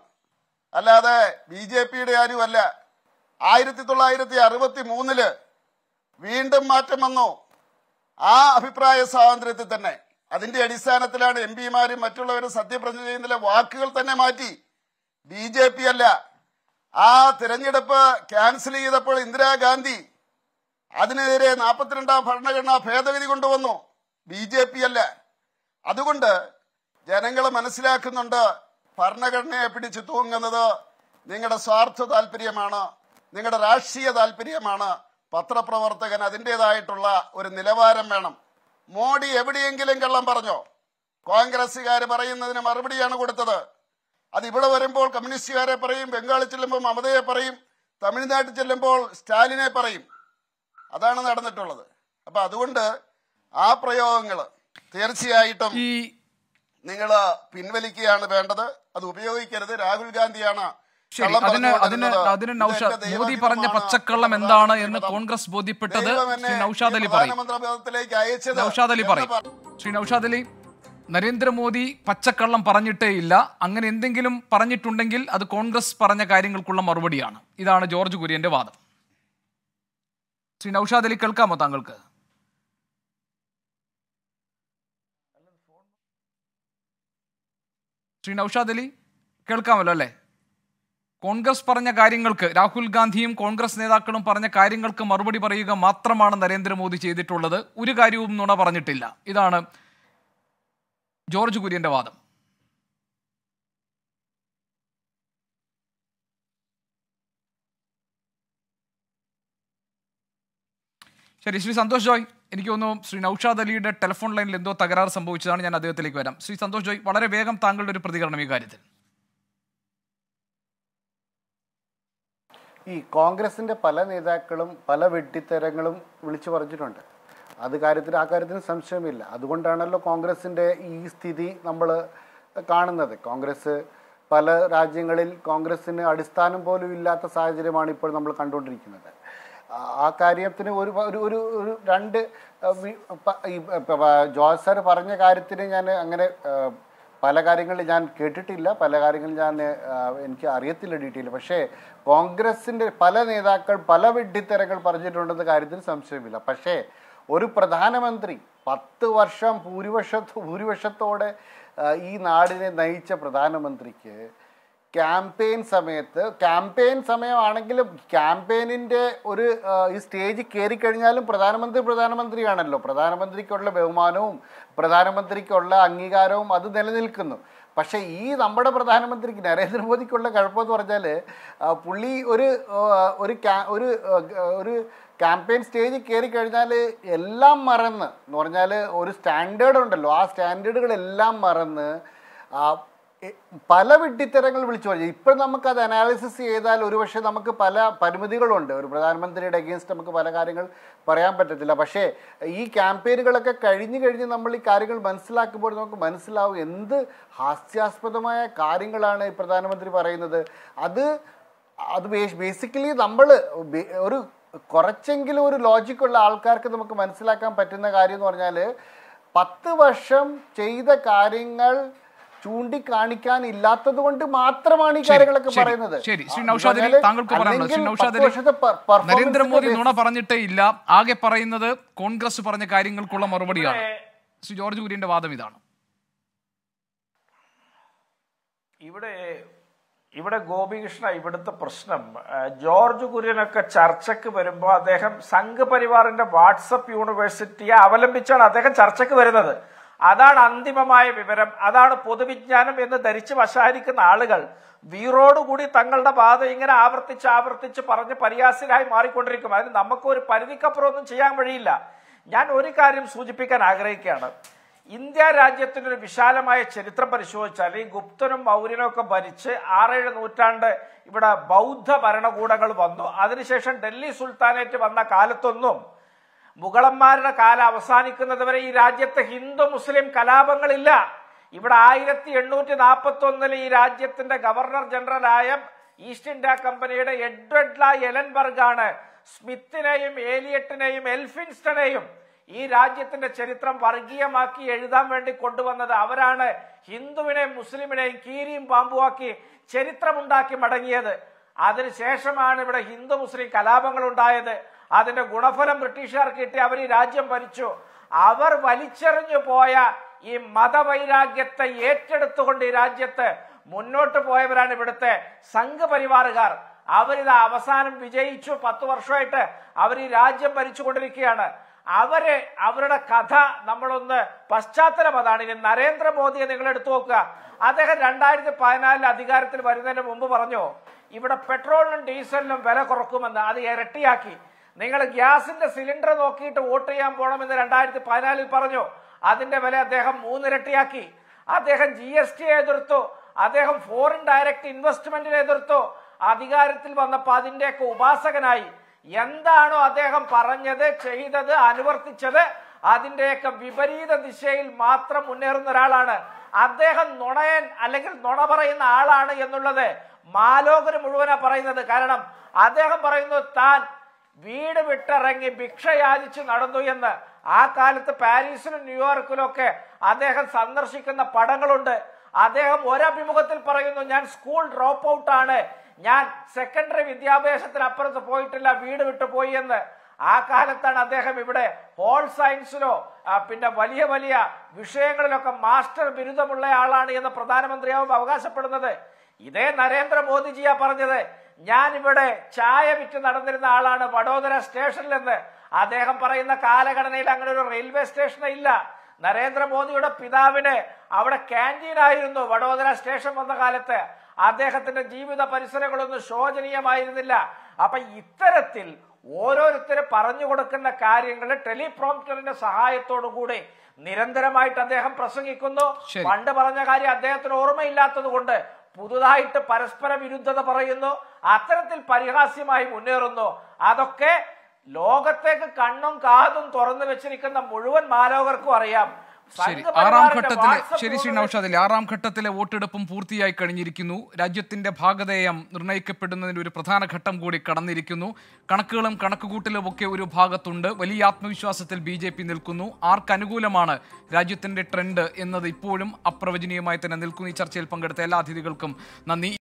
അല്ലാതെ ബി ജെ പിയുടെ ആരുമല്ല ആയിരത്തി തൊള്ളായിരത്തി അറുപത്തി മൂന്നില് വീണ്ടും മാറ്റം വന്നു ആ അഭിപ്രായ സ്വാതന്ത്ര്യത്തിൽ തന്നെ അതിന്റെ അടിസ്ഥാനത്തിലാണ് എം പിമാരും മറ്റുള്ളവരും സത്യപ്രതിജ്ഞ ചെയ്യുന്നതിലെ വാക്കുകൾ തന്നെ മാറ്റി ബി ജെ പി അല്ല ആ തിരഞ്ഞെടുപ്പ് ക്യാൻസൽ ചെയ്തപ്പോൾ ഇന്ദിരാഗാന്ധി അതിനെതിരെ നാൽപ്പത്തിരണ്ടാം ഭരണഘടനാ ഭേദഗതി കൊണ്ടുവന്നു ബി ജെ പി അല്ല അതുകൊണ്ട് ജനങ്ങൾ മനസ്സിലാക്കുന്നുണ്ട് ഭരണഘടനയെ പിടിച്ചു തൂങ്ങുന്നത് നിങ്ങളുടെ സ്വാർത്ഥ താല്പര്യമാണ് നിങ്ങളുടെ രാഷ്ട്രീയ താല്പര്യമാണ് പത്രപ്രവർത്തകൻ അതിൻ്റെതായിട്ടുള്ള ഒരു നിലവാരം വേണം മോഡി എവിടെയെങ്കിലും കള്ളം പറഞ്ഞോ കോൺഗ്രസ്സുകാർ പറയുന്നതിന് മറുപടിയാണ് കൊടുത്തത് അത് ഇവിടെ വരുമ്പോൾ കമ്മ്യൂണിസ്റ്റുകാരെ പറയും ബംഗാളിൽ ചെല്ലുമ്പോൾ മമതയെ പറയും തമിഴ്നാട്ടിൽ ചെല്ലുമ്പോൾ സ്റ്റാലിനെ പറയും അതാണ് നടന്നിട്ടുള്ളത് അപ്പം അതുകൊണ്ട് ആ പ്രയോഗങ്ങൾ തീർച്ചയായിട്ടും ഈ നിങ്ങൾ പിൻവലിക്കുകയാണ് വേണ്ടത് അത് ഉപയോഗിക്കരുത് രാഹുൽ ഗാന്ധിയാണ് അതിന് അതിന് അതിന് നൌഷാദ് മോദി പറഞ്ഞ പച്ചക്കള്ളം എന്താണ് എന്ന് കോൺഗ്രസ് ബോധ്യപ്പെട്ടത് ശ്രീ നൌഷാദ് അലി പറയും നൌഷാദ് അലി പറയും ശ്രീ നൌഷാദ് അലി നരേന്ദ്രമോദി പച്ചക്കള്ളം പറഞ്ഞിട്ടേ ഇല്ല അങ്ങനെ എന്തെങ്കിലും പറഞ്ഞിട്ടുണ്ടെങ്കിൽ അത് കോൺഗ്രസ് പറഞ്ഞ കാര്യങ്ങൾക്കുള്ള മറുപടിയാണ് ഇതാണ് ജോർജ് കുര്യന്റെ വാദം ശ്രീ നൌഷാദ് അലി കേൾക്കാമോ താങ്കൾക്ക് ശ്രീ നൌഷാദ് അലി കേൾക്കാമല്ലോ അല്ലേ കോൺഗ്രസ് പറഞ്ഞ കാര്യങ്ങൾക്ക് രാഹുൽ ഗാന്ധിയും കോൺഗ്രസ് നേതാക്കളും പറഞ്ഞ കാര്യങ്ങൾക്ക് മറുപടി പറയുക മാത്രമാണ് നരേന്ദ്രമോദി ചെയ്തിട്ടുള്ളത് ഒരു കാര്യവും നുണ പറഞ്ഞിട്ടില്ല ഇതാണ് ജോർജ് കുര്യന്റെ വാദം ശരി ശ്രീ സന്തോഷ് ജോയ് എനിക്ക് തോന്നുന്നു ശ്രീ നൌഷാദ് അലിയുടെ ടെലിഫോൺ ലൈനിൽ എന്തോ തകരാറ് സംഭവിച്ചതാണ് ഞാൻ അദ്ദേഹത്തിലേക്ക് വരാം ശ്രീ സന്തോഷ് ജോയ് വളരെ വേഗം താങ്കളുടെ ഒരു പ്രതികരണം ഈ കാര്യത്തിൽ ഈ കോൺഗ്രസിന്റെ പല നേതാക്കളും പല വെട്ടിത്തരങ്ങളും വിളിച്ചു പറഞ്ഞിട്ടുണ്ട് അത് കാര്യത്തിൽ ആ കാര്യത്തിന് സംശയമില്ല അതുകൊണ്ടാണല്ലോ കോൺഗ്രസിന്റെ ഈ സ്ഥിതി നമ്മൾ കാണുന്നത് കോൺഗ്രസ് പല രാജ്യങ്ങളിൽ കോൺഗ്രസിന് അടിസ്ഥാനം പോലും ഇല്ലാത്ത സാഹചര്യമാണ് ഇപ്പോൾ നമ്മൾ കണ്ടുകൊണ്ടിരിക്കുന്നത് ആ കാര്യത്തിന് ഒരു ഒരു ഒരു ഒരു രണ്ട് ജോസ് പറഞ്ഞ കാര്യത്തിന് ഞാൻ അങ്ങനെ പല കാര്യങ്ങളിൽ ഞാൻ കേട്ടിട്ടില്ല പല കാര്യങ്ങളിൽ ഞാൻ എനിക്ക് അറിയത്തില്ല ഡീറ്റെയിൽ പക്ഷേ കോൺഗ്രസിൻ്റെ പല നേതാക്കൾ പല വെട്ടിത്തരങ്ങൾ പറഞ്ഞിട്ടുണ്ടെന്ന കാര്യത്തിൽ സംശയമില്ല പക്ഷേ ഒരു പ്രധാനമന്ത്രി പത്ത് വർഷം ഭൂരിപക്ഷ ഭൂരിപക്ഷത്തോടെ ഈ നാടിനെ നയിച്ച പ്രധാനമന്ത്രിക്ക് ക്യാമ്പയിൻ സമയത്ത് ക്യാമ്പയിൻ സമയമാണെങ്കിലും ക്യാമ്പയിനിൻ്റെ ഒരു ഈ സ്റ്റേജ് കയറി കഴിഞ്ഞാലും പ്രധാനമന്ത്രി പ്രധാനമന്ത്രിയാണല്ലോ പ്രധാനമന്ത്രിക്കുള്ള ബഹുമാനവും പ്രധാനമന്ത്രിക്കുള്ള അംഗീകാരവും അത് നിലനിൽക്കുന്നു പക്ഷേ ഈ നമ്മുടെ പ്രധാനമന്ത്രിക്ക് നരേന്ദ്രമോദിക്കുള്ള കുഴപ്പമെന്ന് പറഞ്ഞാൽ പുള്ളി ഒരു ഒരു ഒരു ഒരു ക്യാമ്പയിൻ സ്റ്റേജിൽ കയറി കഴിഞ്ഞാൽ എല്ലാം മറന്ന് എന്ന് പറഞ്ഞാൽ ഒരു സ്റ്റാൻഡേർഡ് ഉണ്ടല്ലോ ആ സ്റ്റാൻഡേർഡുകളെല്ലാം മറന്ന് പല വിഡ്ഢിത്തരങ്ങൾ വിളിച്ചു പറഞ്ഞു ഇപ്പോൾ നമുക്കത് അനാലിസിസ് ചെയ്താൽ ഒരുപക്ഷെ നമുക്ക് പല പരിമിതികളുണ്ട് ഒരു പ്രധാനമന്ത്രിയുടെ അഗേൻസ്റ്റ് നമുക്ക് പല കാര്യങ്ങൾ പറയാൻ പറ്റത്തില്ല പക്ഷേ ഈ ക്യാമ്പയിനുകളൊക്കെ കഴിഞ്ഞ് കഴിഞ്ഞ് നമ്മൾ ഈ കാര്യങ്ങൾ മനസ്സിലാക്കുമ്പോൾ നമുക്ക് മനസ്സിലാവും എന്ത് ഹാസ്യാസ്പദമായ കാര്യങ്ങളാണ് ഈ പ്രധാനമന്ത്രി പറയുന്നത് അത് അത് ബേസിക്കലി നമ്മൾ ഒരു കുറച്ചെങ്കിലും ഒരു ലോജിക്കുള്ള ആൾക്കാർക്ക് നമുക്ക് മനസ്സിലാക്കാൻ പറ്റുന്ന കാര്യം എന്ന് പറഞ്ഞാൽ പത്ത് വർഷം ചെയ്ത കാര്യങ്ങൾ ചൂണ്ടിക്കാണിക്കാനില്ലാത്തത് കൊണ്ട് മാത്രമാണ് ഈ കാര്യങ്ങളൊക്കെ പറയുന്നത് ശരി ശ്രീ നൌഷാദ് താങ്കൾക്ക് നരേന്ദ്രമോദി നുണ പറഞ്ഞിട്ടേ ഇല്ല ആകെ പറയുന്നത് കോൺഗ്രസ് പറഞ്ഞ കാര്യങ്ങൾക്കുള്ള മറുപടിയാണ് ശ്രീ ജോർജ് കുര്യന്റെ വാദം ഇതാണ് ഇവിടെ ഇവിടെ ഗോപികൃഷ്ണ ഇവിടുത്തെ പ്രശ്നം ജോർജ് കുര്യനൊക്കെ ചർച്ചയ്ക്ക് വരുമ്പോൾ അദ്ദേഹം സംഘ് പരിവാറിന്റെ വാട്സപ്പ് യൂണിവേഴ്സിറ്റിയെ അവലംബിച്ചാണ് അദ്ദേഹം ചർച്ചയ്ക്ക് വരുന്നത് അതാണ് അന്തിമമായ വിവരം അതാണ് പൊതുവിജ്ഞാനം എന്ന് ധരിച്ച് വശാരിക്കുന്ന ആളുകൾ വീറോടുകൂടി തങ്ങളുടെ ബാധ ഇങ്ങനെ ആവർത്തിച്ച് ആവർത്തിച്ച് പറഞ്ഞ് പരിഹാസ്യരായി മാറിക്കൊണ്ടിരിക്കും അതിന് പരിധിക്കപ്പുറം ഒന്നും ചെയ്യാൻ വഴിയില്ല ഞാൻ ഒരു കാര്യം സൂചിപ്പിക്കാൻ ആഗ്രഹിക്കുകയാണ് ഇന്ത്യ രാജ്യത്തിൻ്റെ ഒരു വിശാലമായ ചരിത്രം പരിശോധിച്ചാൽ ഈ ഗുപ്തനും മൗര്യനും ഒക്കെ ഭരിച്ച് ആറേഴ് നൂറ്റാണ്ട് ഇവിടെ ബൗദ്ധ ഭരണകൂടങ്ങൾ വന്നു അതിനുശേഷം ഡൽഹി സുൽത്താനേറ്റ് വന്ന കാലത്തൊന്നും മുഗളന്മാരുടെ കാലം അവസാനിക്കുന്നത് വരെ ഈ രാജ്യത്ത് ഹിന്ദു മുസ്ലിം കലാപങ്ങളില്ല ഇവിടെ ആയിരത്തി എണ്ണൂറ്റി നാൽപ്പത്തി ഒന്നിൽ ഈ രാജ്യത്തിന്റെ ഗവർണർ ജനറലായ ഈസ്റ്റ് ഇന്ത്യ കമ്പനിയുടെ എഡ്വേർഡ് ലാ എലൻബർഗ് ആണ് സ്മിത്തിനെയും ഏലിയറ്റിനെയും എൽഫിൻസ്റ്റനെയും ഈ രാജ്യത്തിന്റെ ചരിത്രം വർഗീയമാക്കി എഴുതാൻ വേണ്ടി കൊണ്ടുവന്നത് അവരാണ് ഹിന്ദുവിനെയും മുസ്ലിമിനെയും കീരിയും പാമ്പുവാക്കി ചരിത്രമുണ്ടാക്കി മടങ്ങിയത് അതിനുശേഷമാണ് ഇവിടെ ഹിന്ദു മുസ്ലിം കലാപങ്ങൾ ഉണ്ടായത് അതിന്റെ ഗുണഫലം ബ്രിട്ടീഷുകാർക്ക് കിട്ടി അവർ ഈ രാജ്യം ഭരിച്ചു അവർ വലിച്ചെറിഞ്ഞു പോയ ഈ മതവൈരാഗ്യത്തെ ഏറ്റെടുത്തുകൊണ്ട് ഈ രാജ്യത്ത് മുന്നോട്ട് പോയവരാണ് ഇവിടുത്തെ സംഘപരിവാറുകാർ അവരിത് അവസാനം വിജയിച്ചു പത്ത് വർഷമായിട്ട് അവർ ഈ രാജ്യം ഭരിച്ചുകൊണ്ടിരിക്കുകയാണ് അവരെ അവരുടെ കഥ നമ്മളൊന്ന് പശ്ചാത്തലം അതാണ് ഇനി നരേന്ദ്രമോദിയെ നിങ്ങൾ എടുത്തു നോക്കുക അദ്ദേഹം രണ്ടായിരത്തി പതിനാലിൽ അധികാരത്തിൽ വരുന്നതിന് മുമ്പ് പറഞ്ഞു ഇവിടെ പെട്രോളിനും ഡീസലിനും വില കുറക്കുമെന്ന് അത് ഇരട്ടിയാക്കി നിങ്ങൾ ഗ്യാസിന്റെ സിലിണ്ടർ നോക്കിയിട്ട് വോട്ട് ചെയ്യാൻ പോകണമെന്ന് രണ്ടായിരത്തി പതിനാലിൽ പറഞ്ഞു അതിന്റെ വില അദ്ദേഹം മൂന്നിരട്ടിയാക്കി അദ്ദേഹം ജി എസ് ടി എതിർത്തു അദ്ദേഹം ഫോറിൻ ഡയറക്റ്റ് ഇൻവെസ്റ്റ്മെന്റിനെ എതിർത്തു അധികാരത്തിൽ വന്നപ്പോൾ അതിന്റെയൊക്കെ ഉപാസകനായി എന്താണോ അദ്ദേഹം പറഞ്ഞത് ചെയ്തത് അനുവർത്തിച്ചത് അതിന്റെയൊക്കെ വിപരീത ദിശയിൽ മാത്രം മുന്നേറുന്ന ഒരാളാണ് അദ്ദേഹം നുണയൻ അല്ലെങ്കിൽ നുണ പറയുന്ന ആളാണ് എന്നുള്ളത് മാലോകര് മുഴുവനാ പറയുന്നത് കാരണം അദ്ദേഹം പറയുന്നു താൻ വീട് വിട്ടിറങ്ങി ഭിക്ഷ യാചിച്ച് നടന്നു എന്ന് ആ കാലത്ത് പാരീസിലും ന്യൂയോർക്കിലും ഒക്കെ അദ്ദേഹം സന്ദർശിക്കുന്ന പടങ്ങളുണ്ട് അദ്ദേഹം ഒരഭിമുഖത്തിൽ പറയുന്നു ഞാൻ സ്കൂൾ ഡ്രോപ്പ് ഔട്ടാണ് ഞാൻ സെക്കൻഡറി വിദ്യാഭ്യാസത്തിന് അപ്പുറത്ത് പോയിട്ടില്ല വീട് വിട്ടു പോയി എന്ന് ആ കാലത്താണ് അദ്ദേഹം ഇവിടെ ഹോൾ സയൻസിലോ പിന്നെ വലിയ വലിയ വിഷയങ്ങളിലൊക്കെ മാസ്റ്റർ ബിരുദമുള്ള ആളാണ് എന്ന് പ്രധാനമന്ത്രിയാവും അവകാശപ്പെടുന്നത് ഇതേ നരേന്ദ്രമോദിജിയാ പറഞ്ഞത് ഞാനിവിടെ ചായ വിറ്റ് നടന്നിരുന്ന ആളാണ് വഡോദര നിന്ന് അദ്ദേഹം പറയുന്ന കാലഘടനയിൽ അങ്ങനെ ഒരു റെയിൽവേ സ്റ്റേഷൻ ഇല്ല നരേന്ദ്രമോദിയുടെ പിതാവിന് അവിടെ ക്യാൻറ്റീൻ ആയിരുന്നു വഡോദര സ്റ്റേഷൻ വന്ന കാലത്ത് അദ്ദേഹത്തിന്റെ ജീവിത പരിസരങ്ങളൊന്നും ശോചനീയമായിരുന്നില്ല അപ്പൊ ഇത്തരത്തിൽ ഓരോരുത്തർ പറഞ്ഞു കൊടുക്കുന്ന കാര്യങ്ങൾ ടെലിപ്രോംപ്റ്ററിന്റെ സഹായത്തോടു കൂടി നിരന്തരമായിട്ട് അദ്ദേഹം പ്രസംഗിക്കുന്നു പണ്ട് പറഞ്ഞ കാര്യം അദ്ദേഹത്തിന് ഓർമ്മയില്ലാത്തത് കൊണ്ട് പുതുതായിട്ട് പരസ്പര വിരുദ്ധത പറയുന്നു അത്തരത്തിൽ പരിഹാസ്യമായി മുന്നേറുന്നു അതൊക്കെ ലോകത്തേക്ക് കണ്ണും കാതും തുറന്നു വെച്ചിരിക്കുന്ന മുഴുവൻ മാലോകർക്കും അറിയാം ശരി ആറാം ഘട്ടത്തിലെ ശരി ശ്രീ നൌഷാദിലെ ആറാം ഘട്ടത്തിലെ വോട്ടെടുപ്പും പൂർത്തിയായി കഴിഞ്ഞിരിക്കുന്നു രാജ്യത്തിന്റെ ഭാഗധേയം നിർണ്ണയിക്കപ്പെടുന്നതിന് ഒരു പ്രധാന ഘട്ടം കൂടി കടന്നിരിക്കുന്നു കണക്കുകളും കണക്കുകൂട്ടലും ഒക്കെ ഒരു ഭാഗത്തുണ്ട് വലിയ ആത്മവിശ്വാസത്തിൽ ബി ജെ പി നിൽക്കുന്നു ആർക്കനുകൂലമാണ് രാജ്യത്തിന്റെ ട്രെൻഡ് എന്നത് ഇപ്പോഴും അപ്രവചനീയമായി തന്നെ നിൽക്കുന്നു ഈ ചർച്ചയിൽ പങ്കെടുത്ത എല്ലാ അതിഥികൾക്കും നന്ദി